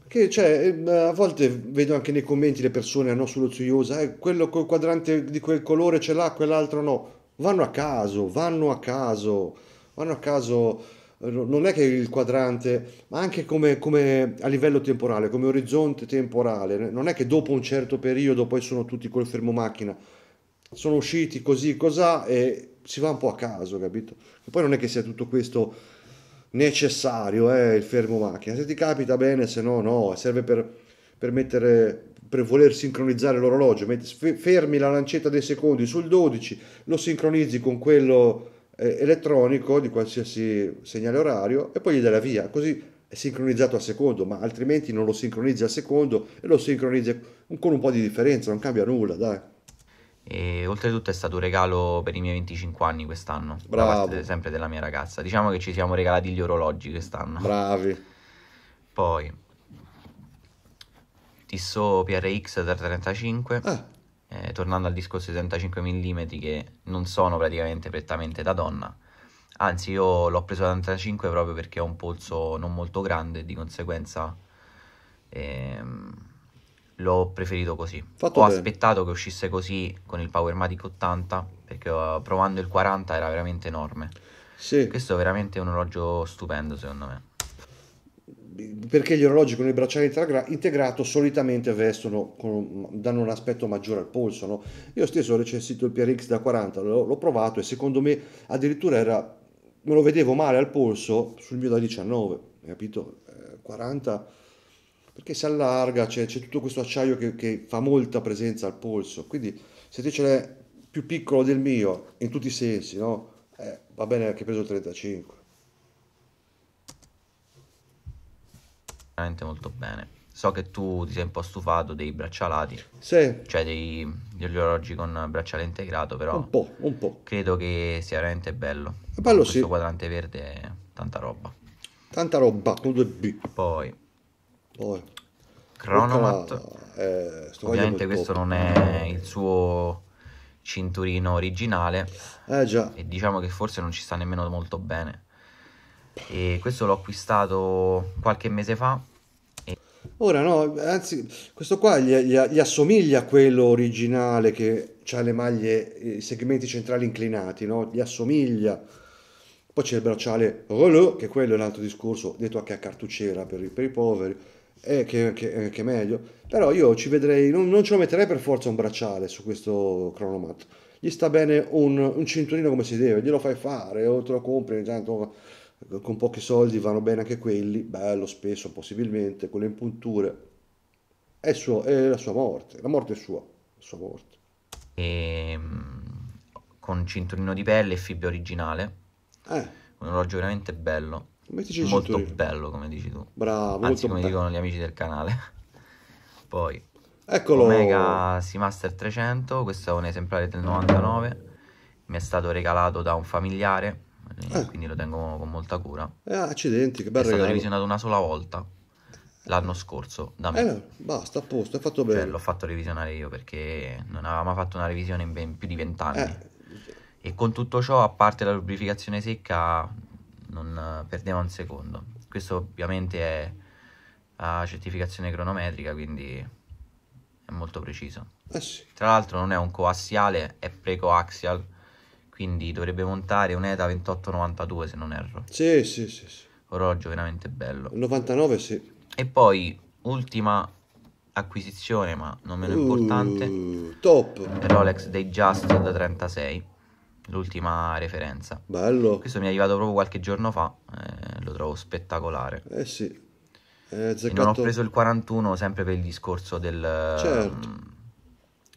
Che, cioè, ehm, a volte vedo anche nei commenti le persone hanno ah, sullo Zuyosa, eh, quello col quadrante di quel colore ce l'ha, quell'altro no. Vanno a caso, vanno a caso, vanno a caso non è che il quadrante, ma anche come, come, a livello temporale, come orizzonte temporale, non è che dopo un certo periodo poi sono tutti col fermo macchina, sono usciti così, cos'ha e si va un po' a caso, capito? E poi non è che sia tutto questo necessario, eh, il fermo macchina, se ti capita bene, se no no, serve per, per mettere per voler sincronizzare l'orologio, fermi la lancetta dei secondi sul 12, lo sincronizzi con quello eh, elettronico di qualsiasi segnale orario e poi gli dà la via, così è sincronizzato al secondo, ma altrimenti non lo sincronizzi al secondo e lo sincronizzi con un po' di differenza, non cambia nulla, dai. E oltretutto è stato un regalo per i miei 25 anni quest'anno, Bravo. De, sempre della mia ragazza. Diciamo che ci siamo regalati gli orologi quest'anno. Bravi. Poi Tissot PRX 335. Ah eh, tornando al discorso dei 35 mm che non sono praticamente prettamente da donna, anzi io l'ho preso da 35 proprio perché ho un polso non molto grande e di conseguenza ehm, l'ho preferito così. Fatto ho bene. aspettato che uscisse così con il Powermatic 80 perché eh, provando il 40 era veramente enorme. Sì. Questo è veramente un orologio stupendo secondo me perché gli orologi con il bracciale integra- integrato solitamente vestono, con, danno un aspetto maggiore al polso. No? Io stesso ho recensito il PRX da 40, l'ho, l'ho provato e secondo me addirittura era, me lo vedevo male al polso sul mio da 19, capito? Eh, 40 perché si allarga, c'è, c'è tutto questo acciaio che, che, fa molta presenza al polso. Quindi se te ce l'hai più piccolo del mio, in tutti i sensi, no? eh, va bene anche preso il 35. veramente molto bene. So che tu ti sei un po' stufato dei braccialati, sì. cioè dei, degli orologi con bracciale integrato, però un po', un po'. credo che sia veramente bello. bello questo sì. quadrante verde è tanta roba. Tanta roba, con due B. Poi, Poi. Cronomat, eh, ovviamente questo non è il suo cinturino originale eh, e diciamo che forse non ci sta nemmeno molto bene e questo l'ho acquistato qualche mese fa. E... Ora no, anzi, questo qua gli, gli, gli assomiglia a quello originale che ha le maglie, i segmenti centrali inclinati, no? Gli assomiglia. Poi c'è il bracciale Rolo, che quello è un altro discorso, detto anche a cartucciera per, per i poveri, eh, che, che, eh, che, meglio. Però io ci vedrei, non, non, ce lo metterei per forza un bracciale su questo cronomat. Gli sta bene un, un cinturino come si deve, glielo fai fare o te lo compri, intanto con pochi soldi vanno bene anche quelli, bello spesso possibilmente, con le impunture, è, suo, è la sua morte, la morte è sua, la sua morte. E, ehm, con cinturino di pelle e fibbia originale, eh. un orologio veramente bello, molto cinturino. bello come dici tu, Bravo, anzi come bello. dicono gli amici del canale. Poi, Eccolo. Omega Seamaster 300, questo è un esemplare del 99, mi è stato regalato da un familiare eh, eh. quindi lo tengo con molta cura. Eh, accidenti, che bel È regalo. stato revisionato una sola volta l'anno scorso da me. Eh, basta, a posto, è fatto cioè, bene. Cioè, l'ho fatto revisionare io perché non avevamo mai fatto una revisione in ben più di vent'anni. Eh. E con tutto ciò, a parte la lubrificazione secca, non perdeva un secondo. Questo ovviamente è la certificazione cronometrica, quindi è molto preciso. Eh sì. Tra l'altro non è un coassiale, è precoaxial, quindi dovrebbe montare un ETA 2892 se non erro. Sì, sì, sì, sì. Orologio veramente bello. Il 99 sì. E poi ultima acquisizione, ma non meno uh, importante, top. Rolex dei Just da 36, l'ultima referenza. Bello. Questo mi è arrivato proprio qualche giorno fa, eh, lo trovo spettacolare. Eh sì. Eh, non ho preso il 41 sempre per il discorso del, certo. mh, mm,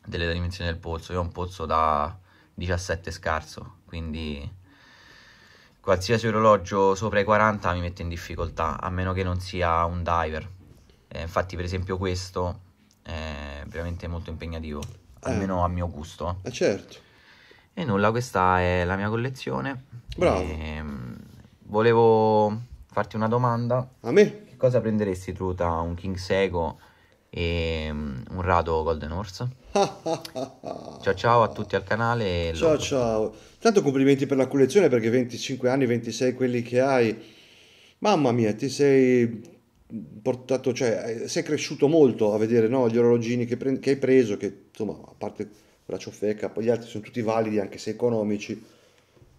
delle dimensioni del polso. Io ho un polso da 17 scarso, quindi qualsiasi orologio sopra i 40 mi mette in difficoltà, a meno che non sia un diver. Eh, infatti per esempio questo è veramente molto impegnativo, eh. almeno a mio gusto. Eh certo. E nulla, questa è la mia collezione. Bravo. E, ehm, volevo farti una domanda. A me? Che cosa prenderesti tu da un King Seiko? e ehm, un rado Golden Horse. ciao ciao a tutti al canale. Ciao logo. ciao. Tanto complimenti per la collezione perché 25 anni, 26 quelli che hai. Mamma mia, ti sei portato, cioè eh, sei cresciuto molto a vedere no, gli orologini che, pre- che hai preso, che insomma, a parte la ciofeca, poi gli altri sono tutti validi anche se economici.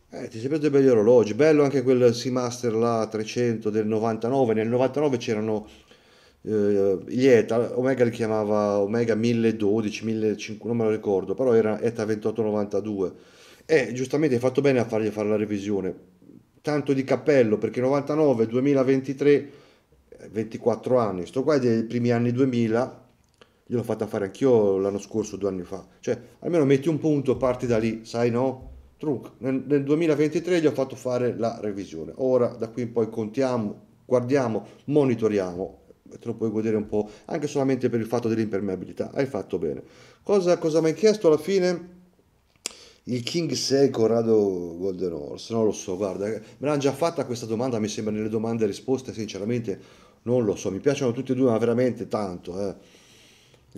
Eh, ti sei preso dei belli orologi, bello anche quel Seamaster là 300 del 99, nel 99 c'erano eh, gli ETA, Omega li chiamava Omega 1012, 1005, non me lo ricordo, però era ETA 2892 e giustamente hai fatto bene a fargli fare la revisione, tanto di cappello perché 99, 2023, 24 anni, sto qua è dei primi anni 2000, gliel'ho fatta fare anch'io l'anno scorso, due anni fa, cioè almeno metti un punto, parti da lì, sai no? Trunk, nel, nel 2023 gli ho fatto fare la revisione, ora da qui in poi contiamo, guardiamo, monitoriamo te lo puoi godere un po', anche solamente per il fatto dell'impermeabilità, hai fatto bene. Cosa, cosa mi hai chiesto alla fine? Il King 6 Corrado Golden Horse, non lo so, guarda, eh, me l'hanno già fatta questa domanda, mi sembra nelle domande e risposte, sinceramente non lo so, mi piacciono tutti e due, ma veramente tanto. Eh.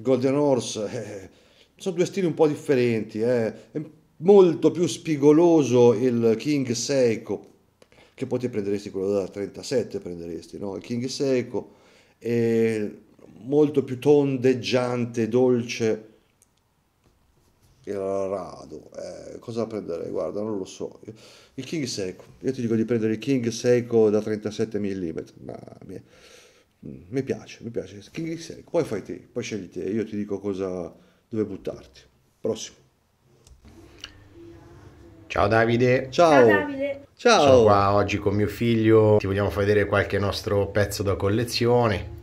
Golden Horse, eh, sono due stili un po' differenti, eh. è molto più spigoloso il King Seiko, che poi ti prenderesti quello da 37, prenderesti, no? Il King Seiko eh, molto più tondeggiante, dolce. Il rado, eh, cosa prenderei? Guarda, non lo so. Il King Seiko, io ti dico di prendere il King Seiko da 37 mm, ma mi, mm, mi piace, mi piace. King Seiko, poi fai te, poi scegli te, io ti dico cosa, dove buttarti. Prossimo. Ciao Davide. Ciao. Ciao Davide. Ciao! Sono qua oggi con mio figlio, ti vogliamo far vedere qualche nostro pezzo da collezione.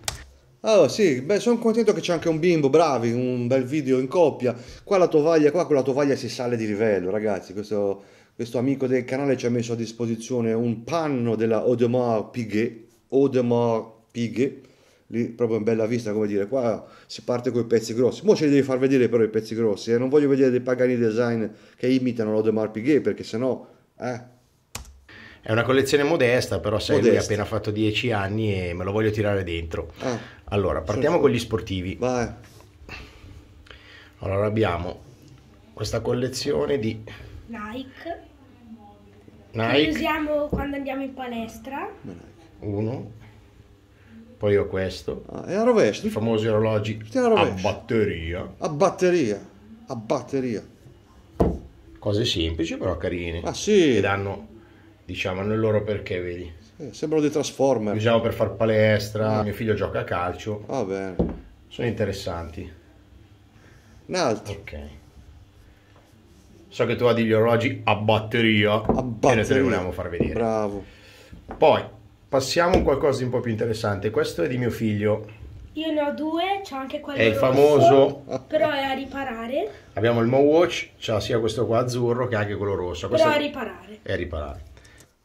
Allora oh, sì, beh, sono contento che c'è anche un bimbo, bravi, un bel video in coppia. Qua la tovaglia, qua con la tovaglia si sale di livello, ragazzi. Questo, questo amico del canale ci ha messo a disposizione un panno della Audemars Piguet. Audemars Piguet lì proprio in bella vista, come dire, qua si parte con i pezzi grossi. Mo ce li devi far vedere però i pezzi grossi, eh? non voglio vedere dei pagani design che imitano l'Audemars Piguet perché sennò... Eh, è una collezione modesta, però sai, modesta. lui ha appena fatto 10 anni e me lo voglio tirare dentro. Ah. Allora, partiamo sì. con gli sportivi. Vai. Allora abbiamo questa collezione di Nike. Nike. Li usiamo quando andiamo in palestra. Uno. Poi ho questo. Ah, è a rovescio. I famosi orologi a, a batteria. A batteria. A batteria. Cose semplici però carine. Ah sì. Che danno diciamo, hanno il loro perché, vedi. Eh, sembrano dei Transformer. Li usiamo per far palestra, mio figlio gioca a calcio. Va ah, bene. Sono interessanti. Un altro. Ok. So che tu hai degli orologi a batteria, a batteria. e te li vogliamo far vedere. Bravo. Poi passiamo a qualcosa di un po' più interessante. Questo è di mio figlio. Io ne ho due, c'è anche quello È il famoso, però è a riparare. Abbiamo il Mo Watch, c'ha sia questo qua azzurro che anche quello rosso. Questo però è a riparare. È a riparare.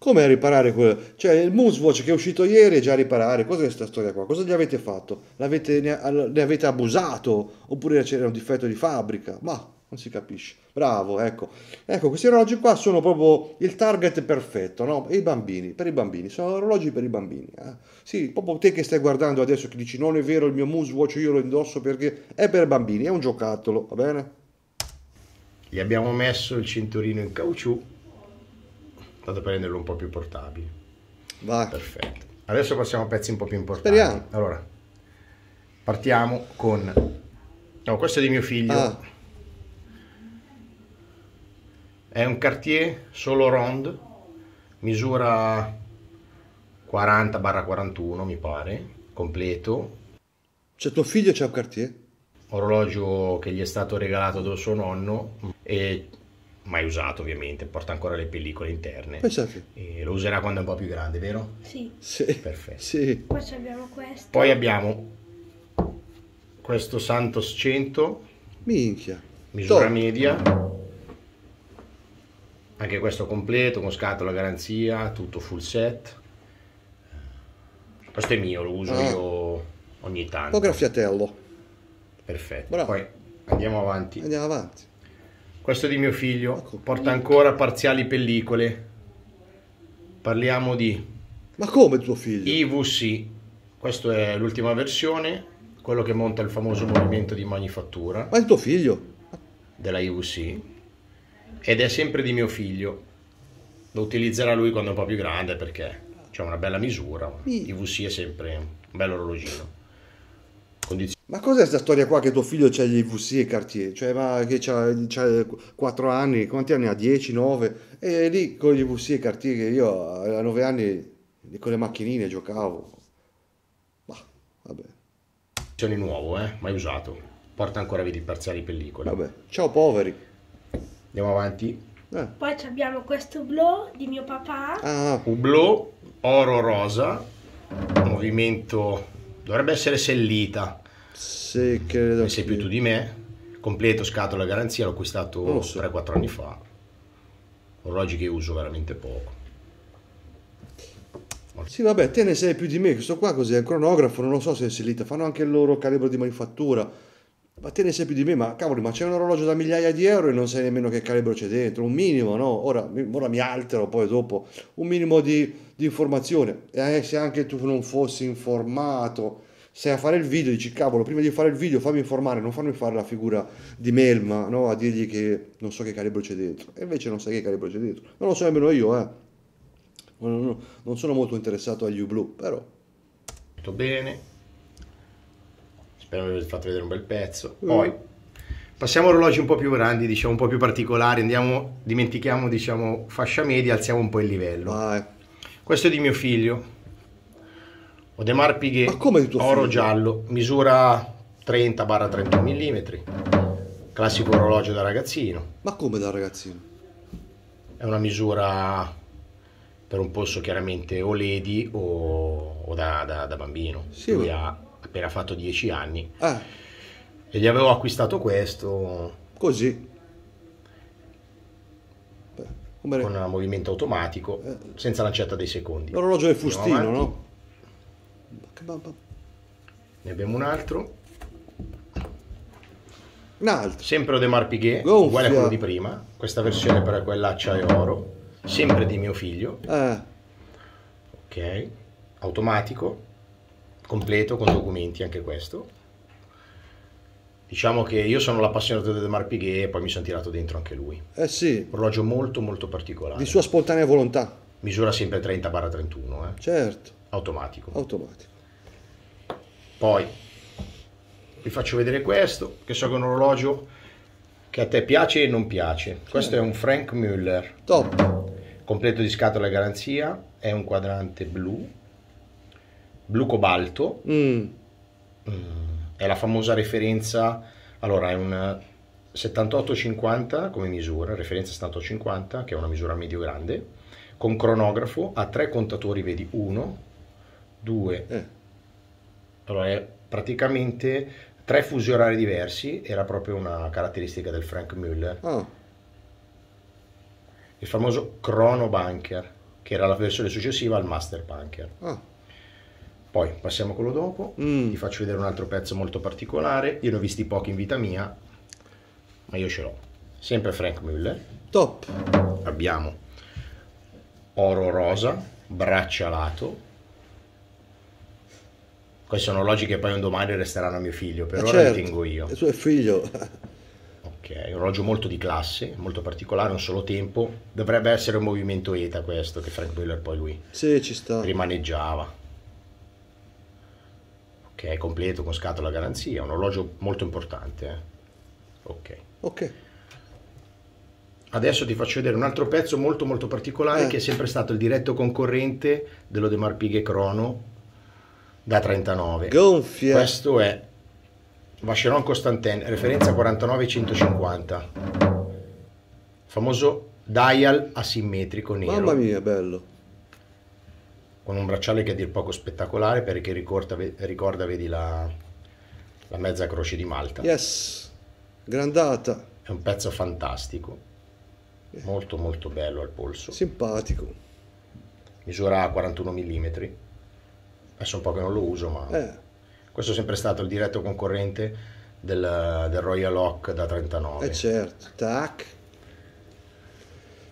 Come riparare quello? Cioè il Moonswatch che è uscito ieri è già a riparare. Cos'è questa storia qua? Cosa gli avete fatto? L'avete, ne avete abusato? Oppure c'era un difetto di fabbrica? Ma non si capisce. Bravo, ecco. Ecco, questi orologi qua sono proprio il target perfetto, no? E i bambini, per i bambini, sono orologi per i bambini. Eh? Sì, proprio te che stai guardando adesso che dici non è vero il mio Moonswatch io lo indosso perché è per bambini, è un giocattolo, va bene? Gli abbiamo messo il cinturino in caucciù Tanto per renderlo un po' più portabile. Vai. Perfetto. Adesso passiamo a pezzi un po' più importanti. Speriamo. Allora, partiamo con... No, questo è di mio figlio. Ah. È un Cartier solo rond, misura 40-41 mi pare, completo. Cioè tuo figlio c'è un Cartier? Orologio che gli è stato regalato dal suo nonno e mai usato ovviamente, porta ancora le pellicole interne. Eh, certo. E lo userà quando è un po' più grande, vero? Sì. sì. Perfetto. Sì. Poi abbiamo questo. Poi abbiamo questo Santos 100. Minchia. Misura Top. media. Anche questo completo, con scatola, garanzia, tutto full set. Questo è mio, lo uso ah. io ogni tanto. Un po' graffiatello. Perfetto. Bravo. Poi andiamo avanti. Andiamo avanti. Questo è di mio figlio, ecco, porta ancora parziali pellicole. Parliamo di... Ma come tuo figlio? IVC, questa è l'ultima versione, quello che monta il famoso movimento di manifattura. Ma è il tuo figlio? Della IVC. Ed è sempre di mio figlio. Lo utilizzerà lui quando è un po' più grande perché c'è una bella misura. IVC è sempre un bello orologino. Condizioni ma cos'è questa storia qua che tuo figlio c'ha gli VC e Cartier? Cioè, ma che c'ha, c'ha 4 anni, quanti anni ha? 10, 9? E lì con gli VC e Cartier che io eh, a 9 anni con le macchinine giocavo. Ma, vabbè. Sono nuovo, eh? Mai usato. Porta ancora via parziali pellicole. Vabbè. Ciao poveri. Andiamo avanti. Eh. Poi abbiamo questo blu di mio papà. Ah. Un blu oro rosa, movimento dovrebbe essere sellita se credo. Ne sai più tu di me. Completo, scatola, garanzia, l'ho acquistato so. 3-4 anni fa. Orologi che uso veramente poco. Sì, vabbè, te ne sei più di me. Questo qua cos'è? un cronografo, non lo so se è Sellita, fanno anche il loro calibro di manifattura. Ma te ne sei più di me, ma cavoli, ma c'è un orologio da migliaia di euro e non sai nemmeno che calibro c'è dentro, un minimo, no? Ora, ora mi altero poi dopo, un minimo di, di informazione. E eh, se anche tu non fossi informato, sei a fare il video, dici cavolo, prima di fare il video fammi informare, non farmi fare la figura di Melma, no? a dirgli che non so che calibro c'è dentro. E invece non sai che calibro c'è dentro. Non lo so nemmeno io, eh. Non sono molto interessato agli U-Blu, però. Tutto bene. Spero di aver fatto vedere un bel pezzo. Mm. Poi passiamo a orologi un po' più grandi, diciamo un po' più particolari, andiamo, dimentichiamo diciamo fascia media, alziamo un po' il livello. Vai. Questo è di mio figlio Odemar Piguet, oro figlio? giallo, misura 30 30 mm, classico orologio da ragazzino. Ma come da ragazzino? È una misura per un polso chiaramente o lady o, o da, da, da, bambino. Sì, Lui ma... ha appena fatto 10 anni eh. e gli avevo acquistato questo. Così. Beh, con un movimento automatico, eh. senza l'ancetta dei secondi. L'orologio del fustino, no? Ecco, ne abbiamo un altro. Un altro. Sempre De Piguet, Gonfia. uguale a quello di prima. Questa versione però è quella acciaio oro. Sempre di mio figlio. Eh. Ok. Automatico. Completo con documenti anche questo. Diciamo che io sono l'appassionato di Odemar e poi mi sono tirato dentro anche lui. Eh sì. Orologio molto molto particolare. Di sua spontanea volontà. Misura sempre 30-31. barra Eh? Certo. Automatico. Automatico. Poi vi faccio vedere questo, che so che è un orologio che a te piace e non piace. Questo sì. è un Frank Müller. Top. Completo di scatola e garanzia, è un quadrante blu, blu cobalto. Mm. mm è la famosa referenza, allora è un 7850 come misura, referenza 7850 che è una misura medio grande, con cronografo, a tre contatori, vedi 1, 2, allora, è praticamente tre fusi orari diversi, era proprio una caratteristica del Frank Müller. Oh. Il famoso Chrono Bunker, che era la versione successiva al Master Bunker. Oh. Ah. Poi passiamo a quello dopo, mm. ti faccio vedere un altro pezzo molto particolare, io ne ho visti pochi in vita mia, ma io ce l'ho. Sempre Frank Müller. Top! Abbiamo oro rosa, braccia braccialato, queste sono logiche che poi un domani resteranno a mio figlio, per Ma eh, ora certo, le tengo io. Il suo figlio. Ok, un orologio molto di classe, molto particolare, un solo tempo. Dovrebbe essere un movimento ETA questo, che Frank Miller poi lui sì, ci sta. rimaneggiava. Ok, completo, con scatola garanzia, un orologio molto importante. Eh. Ok. Ok. Adesso ti faccio vedere un altro pezzo molto molto particolare eh. che è sempre stato il diretto concorrente dello De Marpighe Crono da 39. Gonfia. Questo è Vacheron Constantin, referenza 49-150. Famoso dial asimmetrico nero. Mamma mia, bello. Con un bracciale che è a dir poco spettacolare perché ricorda, ricorda vedi, la, la mezza croce di Malta. Yes, grandata. È un pezzo fantastico. Molto molto bello al polso. Simpatico. Misura 41 mm. Adesso un po' che non lo uso, ma eh. questo è sempre stato il diretto concorrente del, del Royal Oak da 39. Eh certo, tac.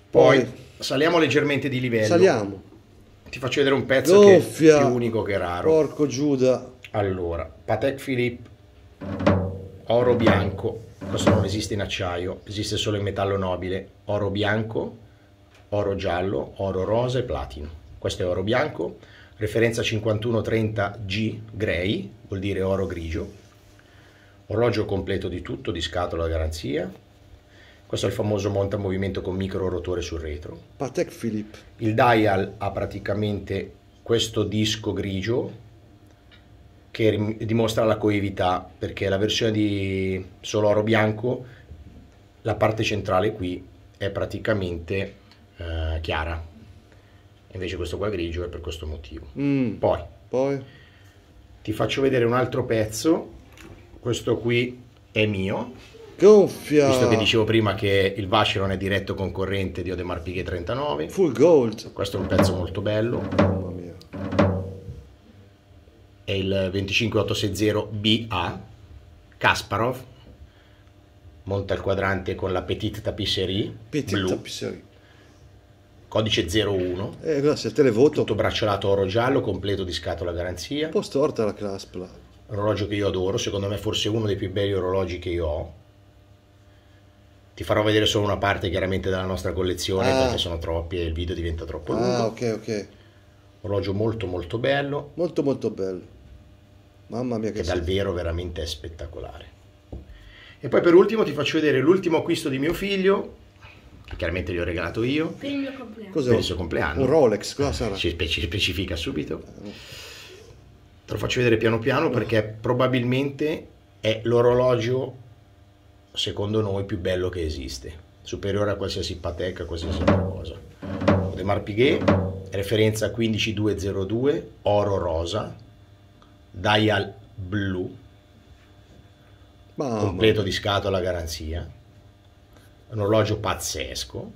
Poi, Poi saliamo leggermente di livello. Saliamo. Ti faccio vedere un pezzo Doffia. che è più unico che raro. Porco Giuda. Allora, Patek Philippe, oro bianco. Questo non esiste in acciaio, esiste solo in metallo nobile. Oro bianco, oro giallo, oro rosa e platino. Questo è oro bianco referenza 5130G Grey, vuol dire oro grigio, orologio completo di tutto, di scatola garanzia, questo è il famoso monta movimento con micro rotore sul retro. Patek Philippe. Il dial ha praticamente questo disco grigio che dimostra la coevità perché la versione di solo oro bianco la parte centrale qui è praticamente eh, chiara invece questo qua grigio è per questo motivo. Mm. Poi, Poi, ti faccio vedere un altro pezzo, questo qui è mio. Gonfia! Visto che dicevo prima che il Vacheron è diretto concorrente di Odemar Pighe 39. Full gold! Questo è un pezzo molto bello. Mamma mia. È il 25860BA, Kasparov, monta il quadrante con la Petite Tapisserie. Petite Tapisserie codice 01. Eh, grazie, televoto. Tutto bracciolato oro giallo, completo di scatola garanzia. Un po' storta la claspla. Orologio che io adoro, secondo me forse uno dei più belli orologi che io ho. Ti farò vedere solo una parte chiaramente della nostra collezione ah. perché sono troppi e il video diventa troppo ah, lungo. Ah, ok, ok. Orologio molto molto bello. Molto molto bello. Mamma mia che... Che dal vero veramente è spettacolare. E poi per ultimo ti faccio vedere l'ultimo acquisto di mio figlio Chiaramente gli ho regalato io. Per il mio compleanno. Cos'è? Per il suo compleanno. Un Rolex, cosa ah, sarà? Ci, spe- ci specifica subito. Te lo faccio vedere piano piano perché probabilmente è l'orologio, secondo noi, più bello che esiste. Superiore a qualsiasi Patek, a qualsiasi cosa. Audemars Piguet, referenza 15202, oro rosa, dial blu, Mamma. completo di scatola garanzia un orologio pazzesco,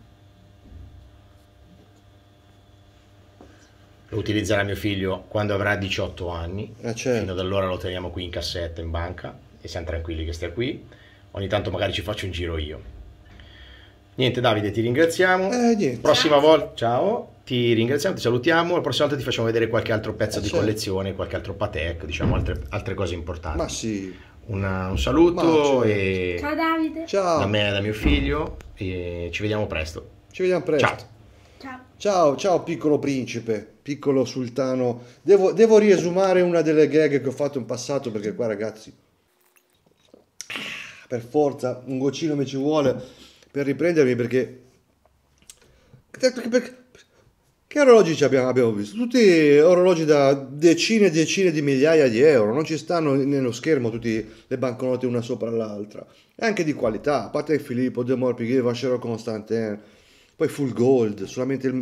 lo utilizzerà mio figlio quando avrà 18 anni, eh certo. fino ad allora lo teniamo qui in cassetta, in banca, e siamo tranquilli che stia qui, ogni tanto magari ci faccio un giro io. Niente Davide, ti ringraziamo, eh, niente. prossima volta, ciao, ti ringraziamo, ti salutiamo, la prossima volta ti facciamo vedere qualche altro pezzo eh, di certo. collezione, qualche altro Patek, diciamo altre, altre cose importanti. Ma sì una, un saluto e ciao Davide ciao. da me e da mio figlio e ci vediamo presto ci vediamo presto ciao ciao, ciao, piccolo principe piccolo sultano devo, devo riesumare una delle gag che ho fatto in passato perché qua ragazzi ah, per forza un goccino mi ci vuole per riprendermi perché perché che orologi abbiamo, visto? Tutti orologi da decine e decine di migliaia di euro, non ci stanno nello schermo tutte le banconote una sopra l'altra. E anche di qualità, a Patek Filippo, De Morpighe, Vacherot Constantin, poi full gold, solamente il,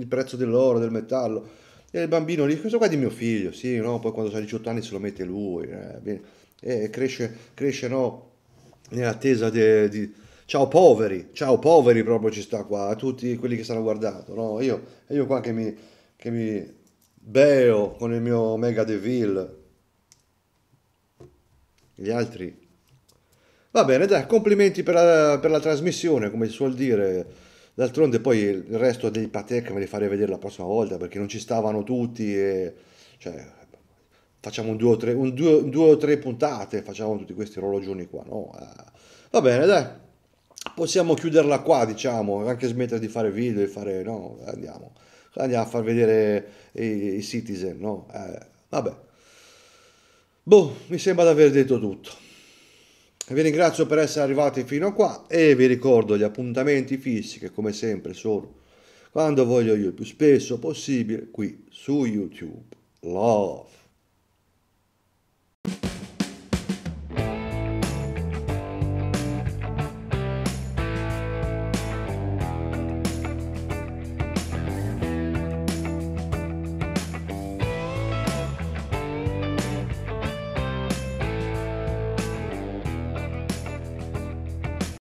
il prezzo dell'oro, del metallo. E il bambino lì, questo qua è di mio figlio, sì, no? Poi quando ha 18 anni se lo mette lui, eh, e cresce, cresce no? Nell'attesa di ciao poveri, ciao poveri proprio ci sta qua, a tutti quelli che stanno guardando, no? Io, io qua che mi, che mi beo con il mio Mega Devil, gli altri. Va bene, dai, complimenti per la, per la trasmissione, come si suol dire. D'altronde poi il resto dei Patek me li farei vedere la prossima volta perché non ci stavano tutti e... Cioè, facciamo un due, o tre, un due, due o tre puntate, facciamo tutti questi orologioni qua, no? Eh, va bene, dai possiamo chiuderla qua, diciamo, anche smettere di fare video e fare, no, andiamo, andiamo a far vedere i, i citizen, no? Eh, vabbè. Boh, mi sembra di aver detto tutto. Vi ringrazio per essere arrivati fino a qua e vi ricordo gli appuntamenti fissi che come sempre sono quando voglio io, il più spesso possibile qui su YouTube. Love.